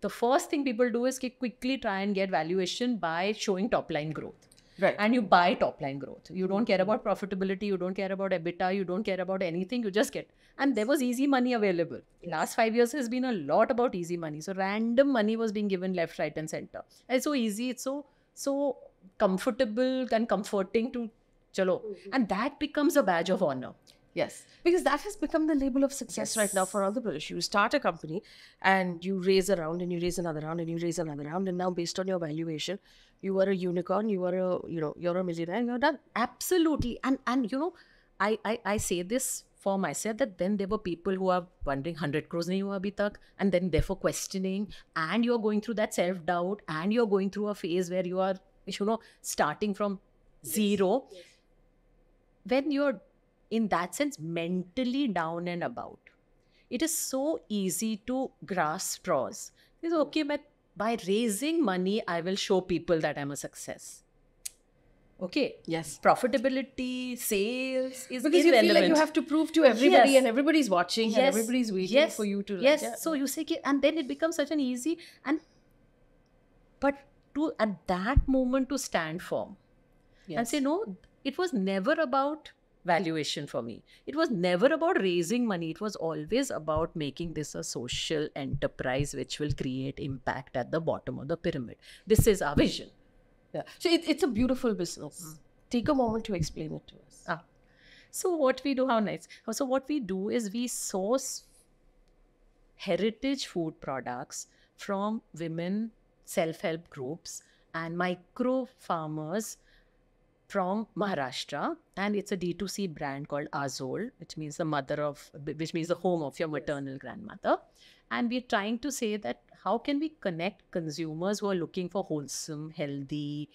The first thing people do is quickly try and get valuation by showing top line growth right. and you buy top line growth. You don't care mm-hmm. about profitability, you don't care about EBITDA, you don't care about anything, you just get. And there was easy money available. Yes. Last five years has been a lot about easy money. So random money was being given left, right, and center. It's so easy, it's so so comfortable and comforting to chalo. Mm-hmm. And that becomes a badge of honor. Yes, because that has become the label of success yes. right now for all the British. You start a company and you raise a round and you raise another round and you raise another round and now based on your valuation, you are a unicorn, you are a you know you're a millionaire, you're done. Absolutely, and and you know, I I, I say this for myself that then there were people who are wondering 100 crores in your abhi tak and then therefore questioning and you're going through that self doubt and you're going through a phase where you are you know starting from yes. zero yes. when you're in that sense, mentally down and about. It is so easy to grasp straws. It's okay, but by raising money, I will show people that I'm a success. Okay. Yes. Profitability, sales is because irrelevant. you feel like you have to prove to everybody, yes. and everybody's watching, yes. and everybody's waiting yes. for you to. Like, yes. Yeah. So you say, and then it becomes such an easy and, but to at that moment to stand firm, and say no. It was never about valuation for me. It was never about raising money. It was always about making this a social enterprise which will create impact at the bottom of the pyramid. This is our vision. Yeah. So it, it's a beautiful business. Mm. Take a moment to explain it to us. Ah. So what we do, how nice. So what we do is we source heritage food products from women self-help groups and micro farmers from Maharashtra, and it's a D2C brand called Azol, which means the mother of, which means the home of your maternal grandmother. And we're trying to say that how can we connect consumers who are looking for wholesome, healthy,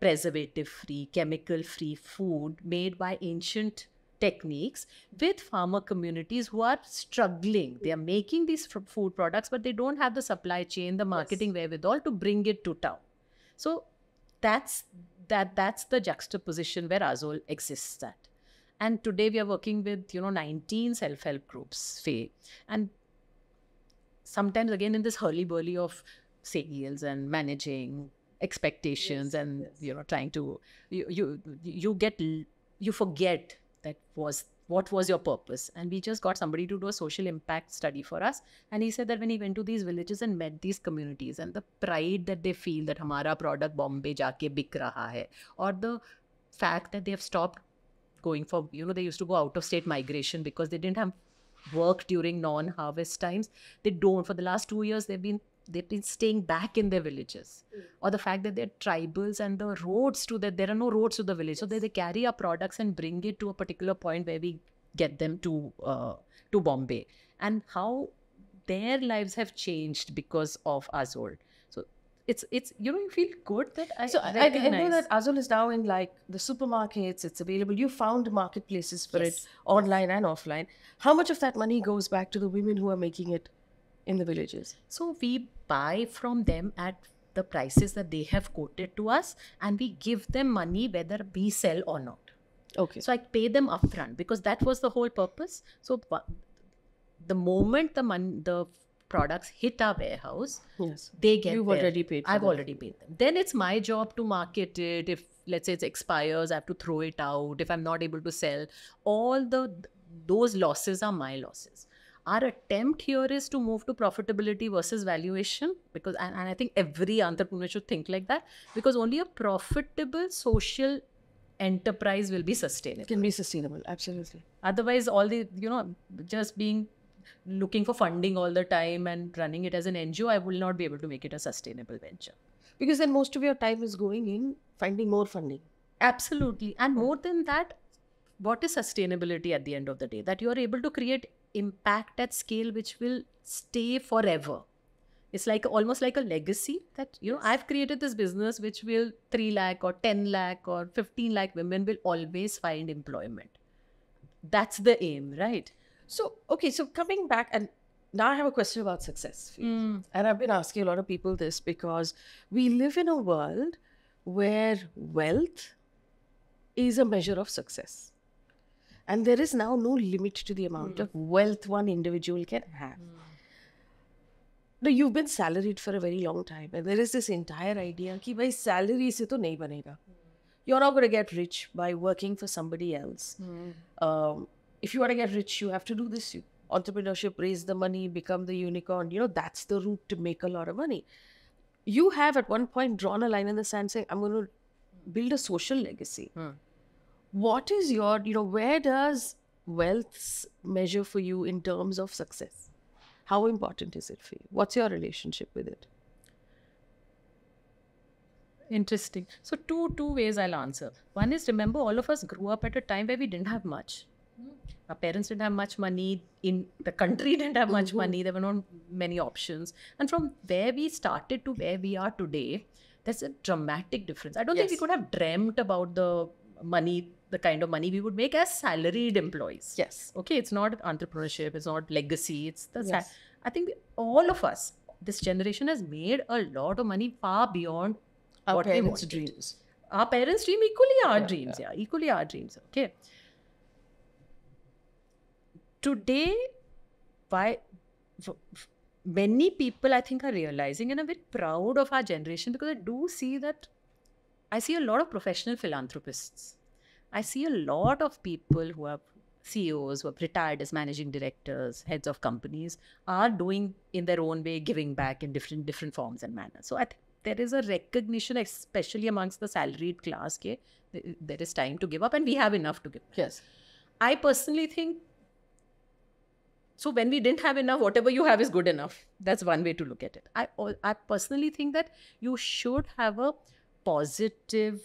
preservative-free, chemical-free food made by ancient techniques with farmer communities who are struggling. They are making these food products, but they don't have the supply chain, the marketing yes. wherewithal to bring it to town. So that's that that's the juxtaposition where Azul exists at. And today we are working with, you know, 19 self-help groups, Faye. And sometimes again in this hurly-burly of sales and managing expectations yes, and yes. you know trying to you, you you get you forget that was what was your purpose? And we just got somebody to do a social impact study for us. And he said that when he went to these villages and met these communities and the pride that they feel that Hamara product Bombay jaake bik raha hai, or the fact that they have stopped going for, you know, they used to go out of state migration because they didn't have work during non harvest times. They don't. For the last two years, they've been they've been staying back in their villages mm. or the fact that they're tribals and the roads to that there are no roads to the village yes. so they, they carry our products and bring it to a particular point where we get them to uh, to bombay and how their lives have changed because of azul so it's it's you know you feel good that I so recognize. I, know that Azul is now in like the supermarkets. It's available. You found marketplaces for yes. it online and offline. How much of that money goes back to the women who are making it in the villages. So we buy from them at the prices that they have quoted to us and we give them money whether we sell or not. Okay. So I pay them upfront because that was the whole purpose. So the moment the mon- the products hit our warehouse, yes, they get. You've their, already paid. I've them. already paid them. Then it's my job to market it. If let's say it expires, I have to throw it out. If I'm not able to sell, all the those losses are my losses our attempt here is to move to profitability versus valuation because and, and i think every entrepreneur should think like that because only a profitable social enterprise will be sustainable it can be sustainable absolutely otherwise all the you know just being looking for funding all the time and running it as an ngo i will not be able to make it a sustainable venture because then most of your time is going in finding more funding absolutely and more than that what is sustainability at the end of the day that you are able to create impact at scale which will stay forever it's like almost like a legacy that you know i've created this business which will 3 lakh or 10 lakh or 15 lakh women will always find employment that's the aim right so okay so coming back and now i have a question about success mm. and i've been asking a lot of people this because we live in a world where wealth is a measure of success and there is now no limit to the amount mm. of wealth one individual can have. Mm. Now, you've been salaried for a very long time, and there is this entire idea that by salary se to nahi banega. You're not going to get rich by working for somebody else. Mm. Um, if you want to get rich, you have to do this. You, entrepreneurship, raise the money, become the unicorn. You know, that's the route to make a lot of money. You have at one point drawn a line in the sand saying, I'm going to build a social legacy. Mm what is your you know where does wealth measure for you in terms of success how important is it for you what's your relationship with it interesting so two two ways i'll answer one is remember all of us grew up at a time where we didn't have much our parents didn't have much money in the country didn't have much mm-hmm. money there were not many options and from where we started to where we are today there's a dramatic difference i don't yes. think we could have dreamt about the money the kind of money we would make as salaried employees. Yes. Okay. It's not entrepreneurship. It's not legacy. It's the. Yes. I think all of us, this generation has made a lot of money far beyond our what parents' dreams. Our parents' dream equally our yeah, dreams. Yeah. yeah. Equally our dreams. Okay. Today, why many people I think are realizing, and I'm very proud of our generation because I do see that I see a lot of professional philanthropists I see a lot of people who are CEOs, who are retired as managing directors, heads of companies, are doing in their own way, giving back in different different forms and manners. So I think there is a recognition, especially amongst the salaried class, that there is time to give up, and we have enough to give. Yes, I personally think. So when we didn't have enough, whatever you have is good enough. That's one way to look at it. I I personally think that you should have a positive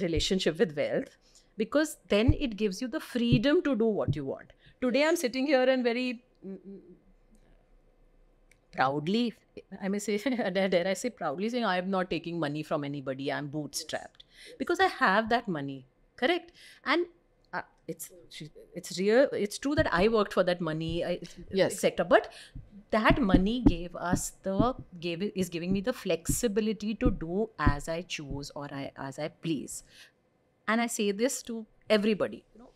relationship with wealth because then it gives you the freedom to do what you want. Today I'm sitting here and very mm, mm, proudly, I may say, dare I say proudly saying I am not taking money from anybody. I'm bootstrapped because I have that money, correct? And uh, it's it's real. It's true that I worked for that money, yes. etc. But that money gave us the gave is giving me the flexibility to do as I choose or I, as I please. And I say this to everybody. You know,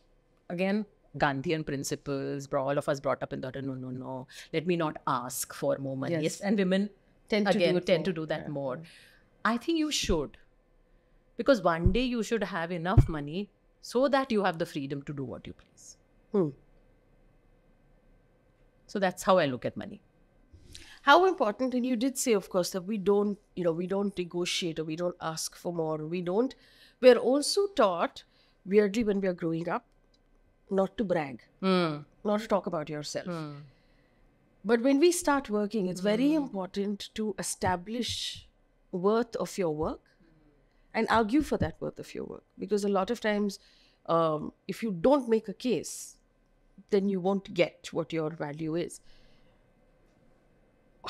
again, Gandhian principles, all of us brought up in that, no, no, no, let me not ask for more money. Yes. yes. And women tend to, again, do, tend more. to do that yeah. more. I think you should. Because one day you should have enough money so that you have the freedom to do what you please. Hmm. So that's how I look at money. How important, and you did say, of course, that we don't, you know, we don't negotiate or we don't ask for more. We don't we are also taught, weirdly, when we are growing up, not to brag, mm. not to talk about yourself. Mm. But when we start working, it's very important to establish worth of your work and argue for that worth of your work. Because a lot of times, um, if you don't make a case, then you won't get what your value is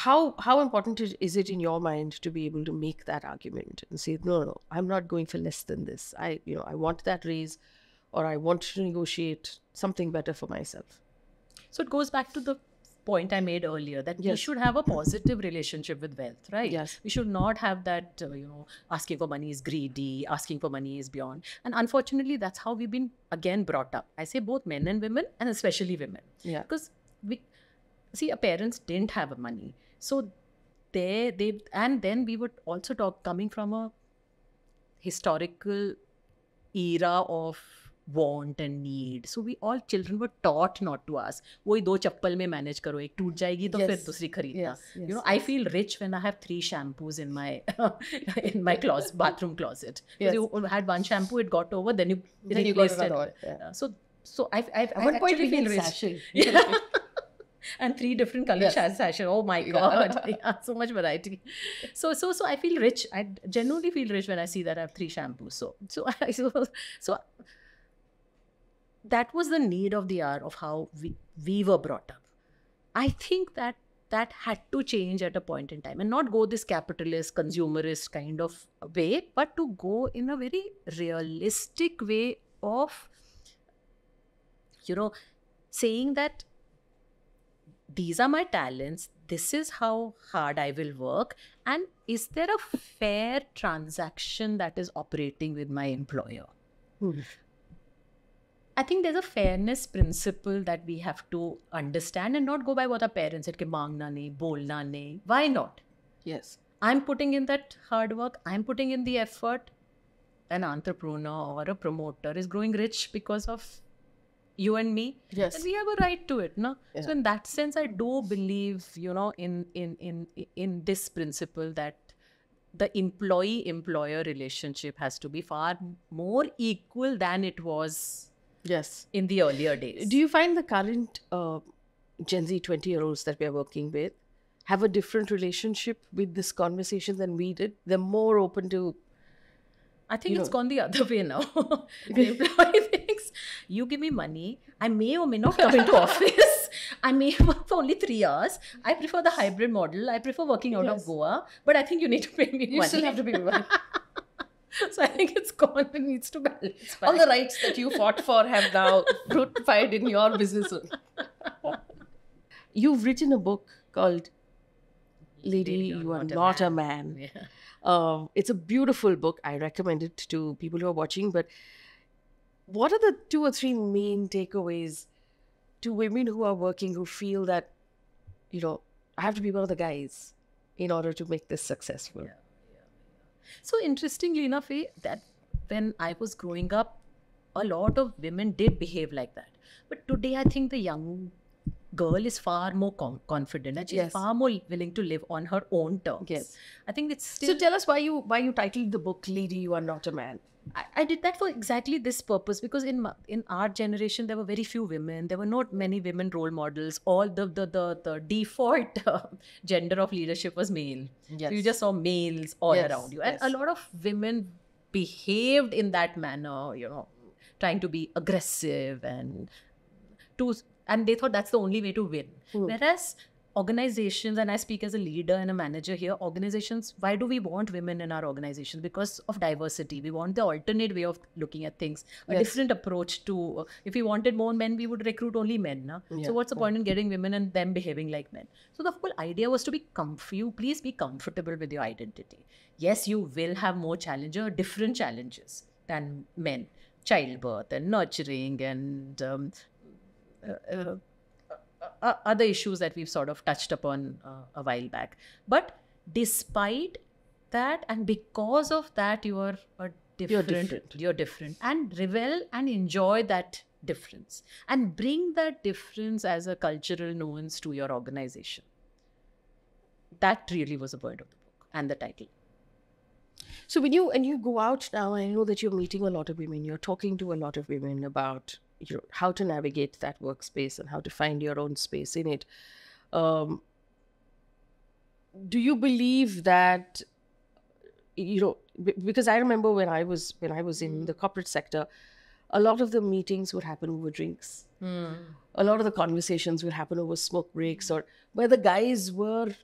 how how important is it in your mind to be able to make that argument and say no, no i'm not going for less than this i you know i want that raise or i want to negotiate something better for myself so it goes back to the point i made earlier that yes. we should have a positive relationship with wealth right yes we should not have that uh, you know asking for money is greedy asking for money is beyond and unfortunately that's how we've been again brought up i say both men and women and especially women yeah because we see our parents didn't have money so there they and then we would also talk coming from a historical era of want and need so we all children were taught not to ask वही दो चप्पल में manage करो एक टूट जाएगी तो yes. फिर दूसरी खरीदना you know I feel rich when I have three shampoos in my in my clothes bathroom closet you had one shampoo it got over Then. Then. Then. It so so I've, I've, I've one point we feel rich. and three different color yes. sashes. Oh my god, yeah, so much variety. So so so I feel rich. I genuinely feel rich when I see that I have three shampoos. So so I so, so that was the need of the hour of how we, we were brought up. I think that that had to change at a point in time and not go this capitalist consumerist kind of way but to go in a very realistic way of you know saying that these are my talents this is how hard i will work and is there a fair transaction that is operating with my employer hmm. I think there's a fairness principle that we have to understand and not go by what our parents said, mangna nahi, bolna nahi. Why not? Yes. I'm putting in that hard work, I'm putting in the effort. An entrepreneur or a promoter is growing rich because of you and me yes and we have a right to it no yeah. so in that sense i do believe you know in in in in this principle that the employee employer relationship has to be far more equal than it was yes in the earlier days do you find the current uh, gen z 20 year olds that we are working with have a different relationship with this conversation than we did they're more open to I think it's know. gone the other way now. the you give me money i may or may not come into office I may work for only three years. I prefer the hybrid model. I prefer working out yes. of Goa, but I think you need to pay me. You money. still have to pay me money. so I think it's gone. and needs to balance. Back. All the rights that you fought for have now fruitified in your business. You've written a book called "Lady, Lady You Are Not, a Man." A man. Yeah. Uh, it's a beautiful book. I recommend it to people who are watching, but what are the two or three main takeaways to women who are working who feel that, you know, I have to be one of the guys in order to make this successful? Yeah, yeah, yeah. So interestingly enough, eh, that when I was growing up, a lot of women did behave like that. But today, I think the young girl is far more confident and she's yes. far more willing to live on her own terms. Yes. I think it's still... So tell us why you why you titled the book "Lady, You Are Not a Man." I, I, did that for exactly this purpose because in in our generation there were very few women. There were not many women role models. All the the the, the default uh, gender of leadership was male. Yes. So you just saw males all yes. around you, and yes. a lot of women behaved in that manner. You know, trying to be aggressive and to and they thought that's the only way to win. Mm. Whereas organizations and i speak as a leader and a manager here organizations why do we want women in our organizations because of diversity we want the alternate way of looking at things a yes. different approach to uh, if we wanted more men we would recruit only men na? Yeah. so what's the point in getting women and them behaving like men so the whole idea was to be comfy please be comfortable with your identity yes you will have more challenges different challenges than men childbirth and nurturing and um, uh, uh, uh, uh, other issues that we've sort of touched upon uh, a while back. But despite that, and because of that, you are different, You're different. You're different. And revel and enjoy that difference and bring that difference as a cultural nuance to your organization. That really was a point of the book and the title. So when you and you go out now, I know that you're meeting a lot of women. You're talking to a lot of women about you know how to navigate that workspace and how to find your own space in it um, do you believe that you know because i remember when i was when i was in mm-hmm. the corporate sector a lot of the meetings would happen over drinks mm. a lot of the conversations would happen over smoke breaks hmm. or where the guys were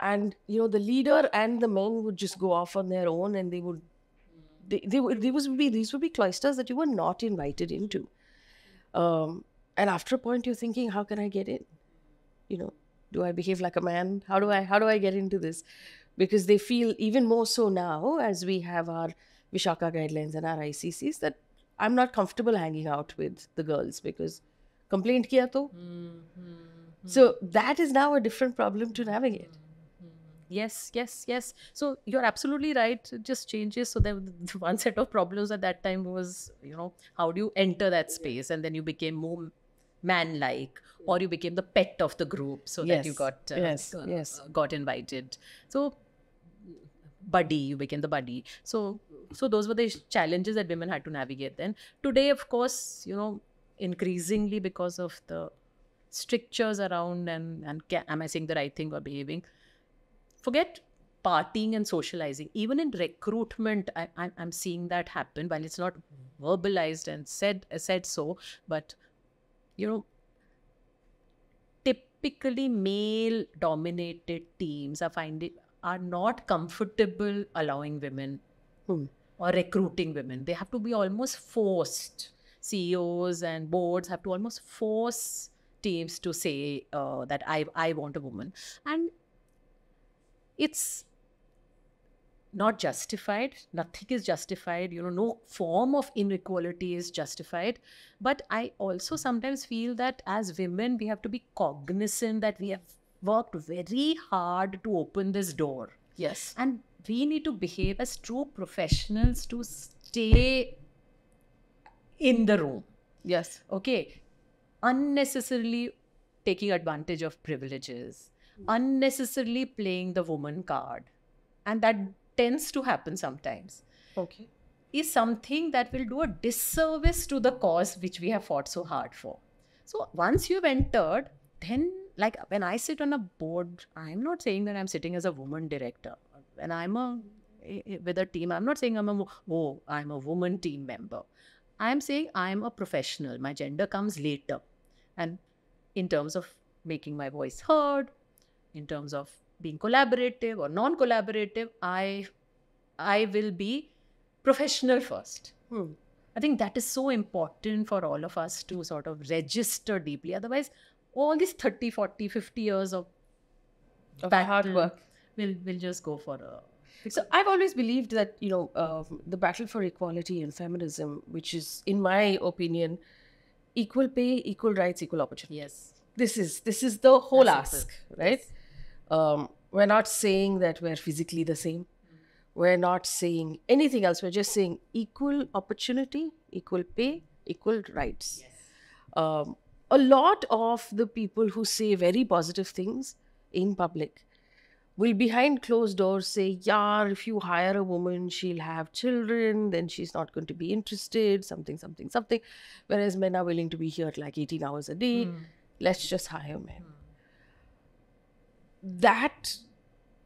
and you know the leader and the men would just go off on their own and they would hmm. they, they, they was be these would be cloisters that you were not invited into um, and after a point, you're thinking, how can I get in? You know, do I behave like a man? How do I how do I get into this? Because they feel even more so now as we have our Vishaka guidelines and our ICCs that I'm not comfortable hanging out with the girls because complaint kiya to. Mm-hmm. So that is now a different problem to navigate. Yes, yes, yes. So you're absolutely right. It just changes. So then one set of problems at that time was, you know, how do you enter that space? And then you became more man-like, or you became the pet of the group, so yes, that you got uh, yes, uh, yes. got invited. So buddy, you became the buddy. So so those were the challenges that women had to navigate then. Today, of course, you know, increasingly because of the strictures around and and am I saying the right thing or behaving forget partying and socializing. Even in recruitment, I, am seeing that happen. While it's not verbalized and said said so, but you know, typically male-dominated teams are finding are not comfortable allowing women hmm. or recruiting women. They have to be almost forced. CEOs and boards have to almost force teams to say uh, that I I want a woman and it's not justified nothing is justified you know no form of inequality is justified but i also sometimes feel that as women we have to be cognizant that we have worked very hard to open this door yes and we need to behave as true professionals to stay in the room yes okay unnecessarily taking advantage of privileges unnecessarily playing the woman card and that tends to happen sometimes okay is something that will do a disservice to the cause which we have fought so hard for so once you've entered then like when i sit on a board i'm not saying that i'm sitting as a woman director when i'm a with a team i'm not saying i'm a oh i'm a woman team member i'm saying i'm a professional my gender comes later and in terms of making my voice heard in terms of being collaborative or non-collaborative i i will be professional first hmm. i think that is so important for all of us to sort of register deeply otherwise all these 30 40 50 years of, of hard work will will just go for a so I've always believed that you know uh, the battle for equality and feminism, which is, in my opinion, equal pay, equal rights, equal opportunity. Yes, this is this is the whole ask, right? Yes. Um, we're not saying that we're physically the same. We're not saying anything else. We're just saying equal opportunity, equal pay, equal rights. Yes. Um, a lot of the people who say very positive things in public will behind closed doors say, "Yeah, if you hire a woman, she'll have children, then she's not going to be interested, something, something, something. Whereas men are willing to be here like 18 hours a day. Mm. Let's just hire men. Mm that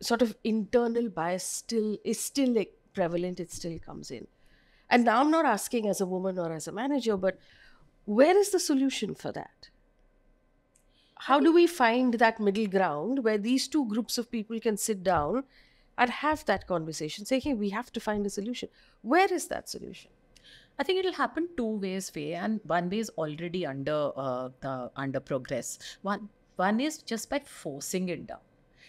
sort of internal bias still is still like prevalent it still comes in and now i'm not asking as a woman or as a manager but where is the solution for that how do we find that middle ground where these two groups of people can sit down and have that conversation say hey we have to find a solution where is that solution I think it'll happen two ways, way, and one way is already under uh, the under progress. One one is just by forcing it down.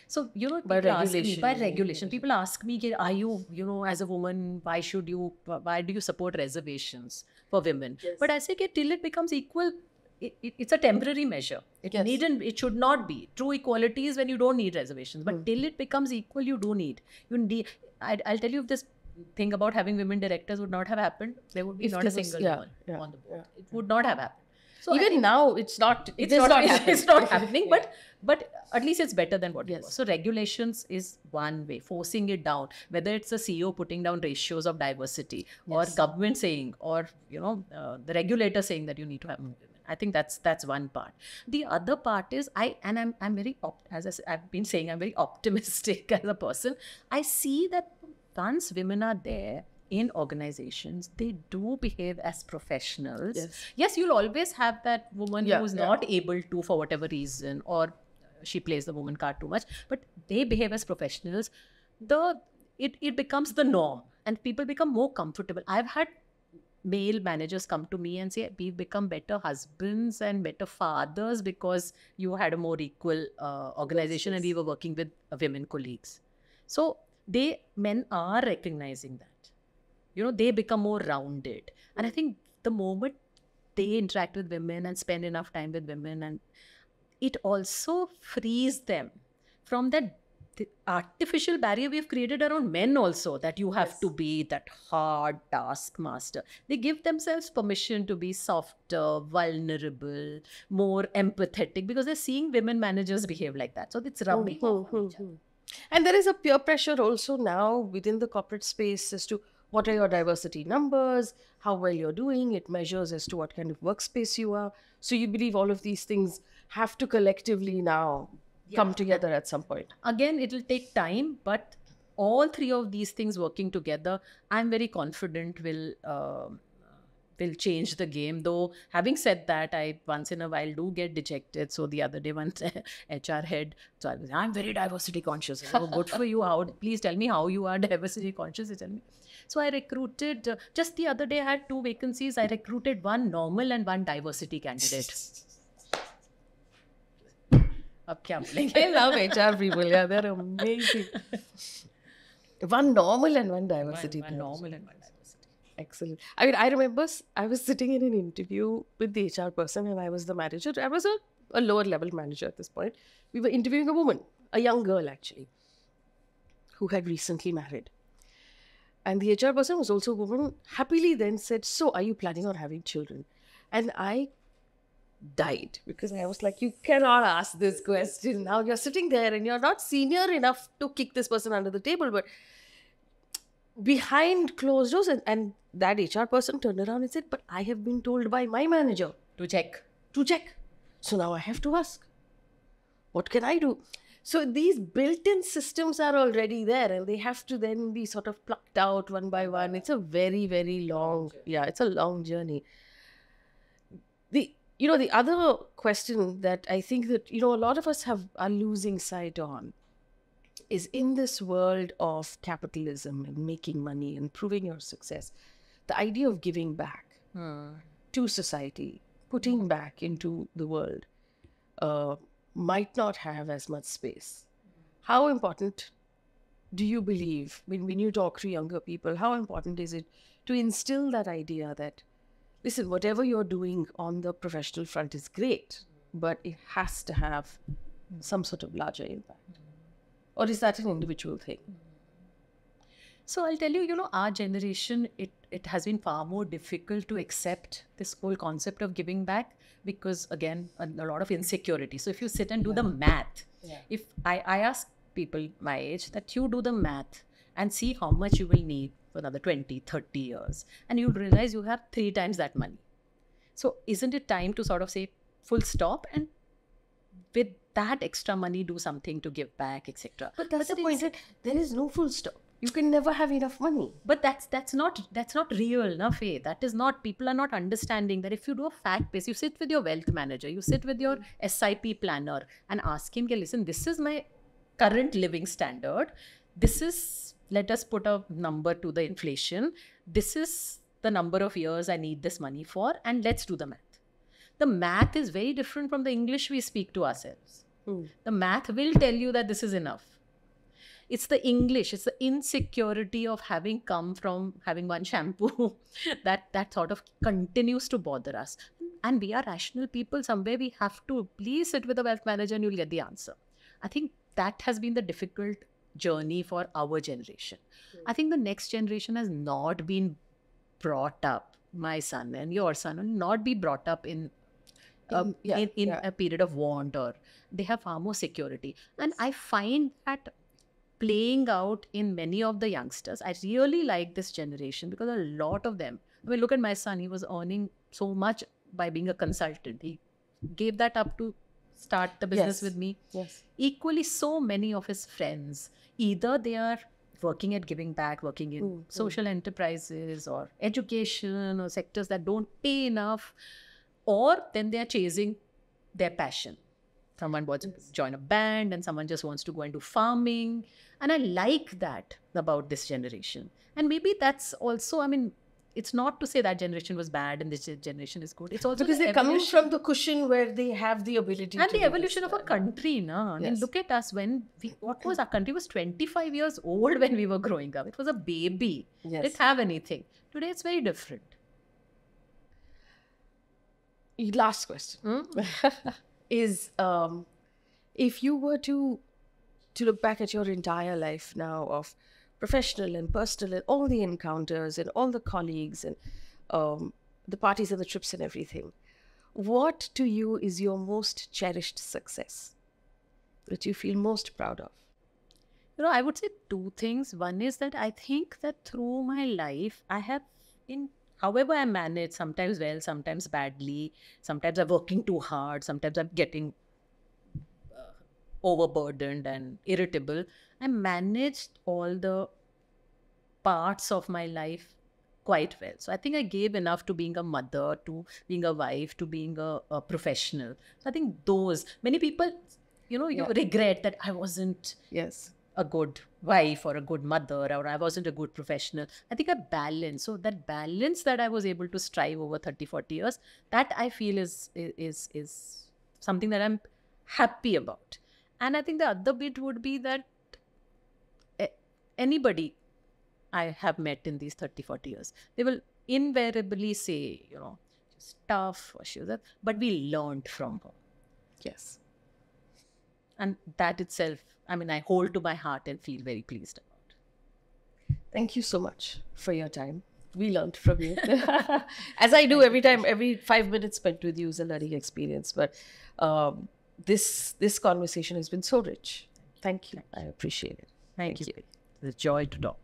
So, you know, by regulation. Me, by regulation. People ask me, are you, you know, as a woman, why should you, why do you support reservations for women? Yes. But I say, okay, till it becomes equal, it, it, it's a temporary measure. It yes. needn't, it should not be. True equality is when you don't need reservations. But mm. till it becomes equal, you do need. You need, I, will tell you if this thing about having women directors would not have happened, there would be if not a single was, yeah, woman yeah, on the board. Yeah, it would not have happened. So even now, it's not. It's, not, not happening. It's not happening. But but at least it's better than what yes. it was. So regulations is one way, forcing it down. Whether it's the CEO putting down ratios of diversity, yes. or government saying, or you know, uh, the regulator saying that you need to have. Mm. I think that's that's one part. The other part is I and I'm I'm very op- as I, I've been saying I'm very optimistic as a person. I see that once women are there, in organizations, they do behave as professionals. Yes, yes you'll always have that woman yeah, who's yeah. not able to, for whatever reason, or she plays the woman card too much, but they behave as professionals. The it, it becomes the norm and people become more comfortable. I've had male managers come to me and say we've become better husbands and better fathers because you had a more equal uh, organization yes, yes. and we were working with uh, women colleagues so they men are recognizing that you know they become more rounded and i think the moment they interact with women and spend enough time with women and it also frees them from that the artificial barrier we have created around men also that you have yes. to be that hard taskmaster they give themselves permission to be softer vulnerable more empathetic because they're seeing women managers behave like that so it's hmm, rubbing mm -hmm, mm -hmm. and there is a peer pressure also now within the corporate space as to what are your diversity numbers, how well you're doing. It measures as to what kind of workspace you are. So you believe all of these things have to collectively now yeah. come together at some point. Again, it'll take time, but all three of these things working together, I'm very confident will. Uh, will change the game though having said that i once in a while do get dejected so the other day once hr head so i was i'm very diversity conscious oh, good for you how please tell me how you are diversity conscious tell me so I recruited uh, just the other day, I had two vacancies. I recruited one normal and one diversity candidate. I love HR people. Love HR people या they are amazing one normal and one diversity one normal excellent i mean i remember i was sitting in an interview with the hr person and i was the manager i was a, a lower level manager at this point we were interviewing a woman a young girl actually who had recently married and the HR person was also a woman, happily then said, So, are you planning on having children? And I died because I was like, You cannot ask this question. Now you're sitting there and you're not senior enough to kick this person under the table. But behind closed doors, and, and that HR person turned around and said, But I have been told by my manager to check. To check. So now I have to ask. What can I do? So these built-in systems are already there, and they have to then be sort of plucked out one by one. It's a very, very long, yeah, it's a long journey. The you know the other question that I think that you know a lot of us have are losing sight on is in this world of capitalism and making money and proving your success, the idea of giving back hmm. to society, putting back into the world. Uh, might not have as much space. How important do you believe when, when you talk to younger people, how important is it to instill that idea that, listen, whatever you're doing on the professional front is great, but it has to have some sort of larger impact? Or is that an individual thing? So I'll tell you, you know, our generation, it it has been far more difficult to accept this whole concept of giving back because again a, a lot of insecurity so if you sit and do yeah. the math yeah. if I, I ask people my age that you do the math and see how much you will need for another 20 30 years and you'll realize you have three times that money so isn't it time to sort of say full stop and with that extra money do something to give back etc but that's but the point is, there is no full stop you can never have enough money but that's that's not that's not real na Faye. that is not people are not understanding that if you do a fact based you sit with your wealth manager you sit with your sip planner and ask him okay, listen this is my current living standard this is let us put a number to the inflation this is the number of years i need this money for and let's do the math the math is very different from the english we speak to ourselves hmm. the math will tell you that this is enough it's the english it's the insecurity of having come from having one shampoo that that sort of continues to bother us and we are rational people somewhere we have to please sit with a wealth manager and you'll get the answer i think that has been the difficult journey for our generation mm. i think the next generation has not been brought up my son and your son will not be brought up in uh, yeah, in, in yeah. a period of want or they have far more security and i find that playing out in many of the youngsters. I really like this generation because a lot of them, I mean, look at my son, he was earning so much by being a consultant. He gave that up to start the business yes. with me. Yes. Equally, so many of his friends, either they are working at giving back, working in mm, mm. social enterprises or education or sectors that don't pay enough, or then they are chasing their passion someone wants to join a band and someone just wants to go into farming and i like that about this generation and maybe that's also i mean it's not to say that generation was bad and this generation is good. It's also because they're evolution. coming from the cushion where they have the ability and the evolution of a country. Na, I yes. mean, look at us when we, what was our country was 25 years old when we were growing up. It was a baby. Yes. Didn't have anything. Today it's very different. Last question. Hmm? is um, if you were to to look back at your entire life now of professional and personal and all the encounters and all the colleagues and um, the parties and the trips and everything, what to you is your most cherished success that you feel most proud of? You know, I would say two things. One is that I think that through my life, I have in however I manage, sometimes well, sometimes badly, sometimes I'm working too hard, sometimes I'm getting uh, overburdened and irritable. I managed all the parts of my life quite well. So I think I gave enough to being a mother, to being a wife, to being a, a professional. So I think those, many people, you know, you yeah. regret that I wasn't. Yes a good wife or a good mother or I wasn't a good professional. I think I balance. So that balance that I was able to strive over 30, 40 years, that I feel is is is something that I'm happy about. And I think the other bit would be that eh, anybody I have met in these 30, 40 years, they will invariably say, you know, she's tough or she was that, but we learned from her. Yes. And that itself I mean, I hold to my heart and feel very pleased about. Thank you so much for your time. We learned from you, as I do every time. Every five minutes spent with you is a learning experience. But um, this this conversation has been so rich. Thank you. Thank you. I appreciate it. Thank, Thank you. you. It's a joy to talk.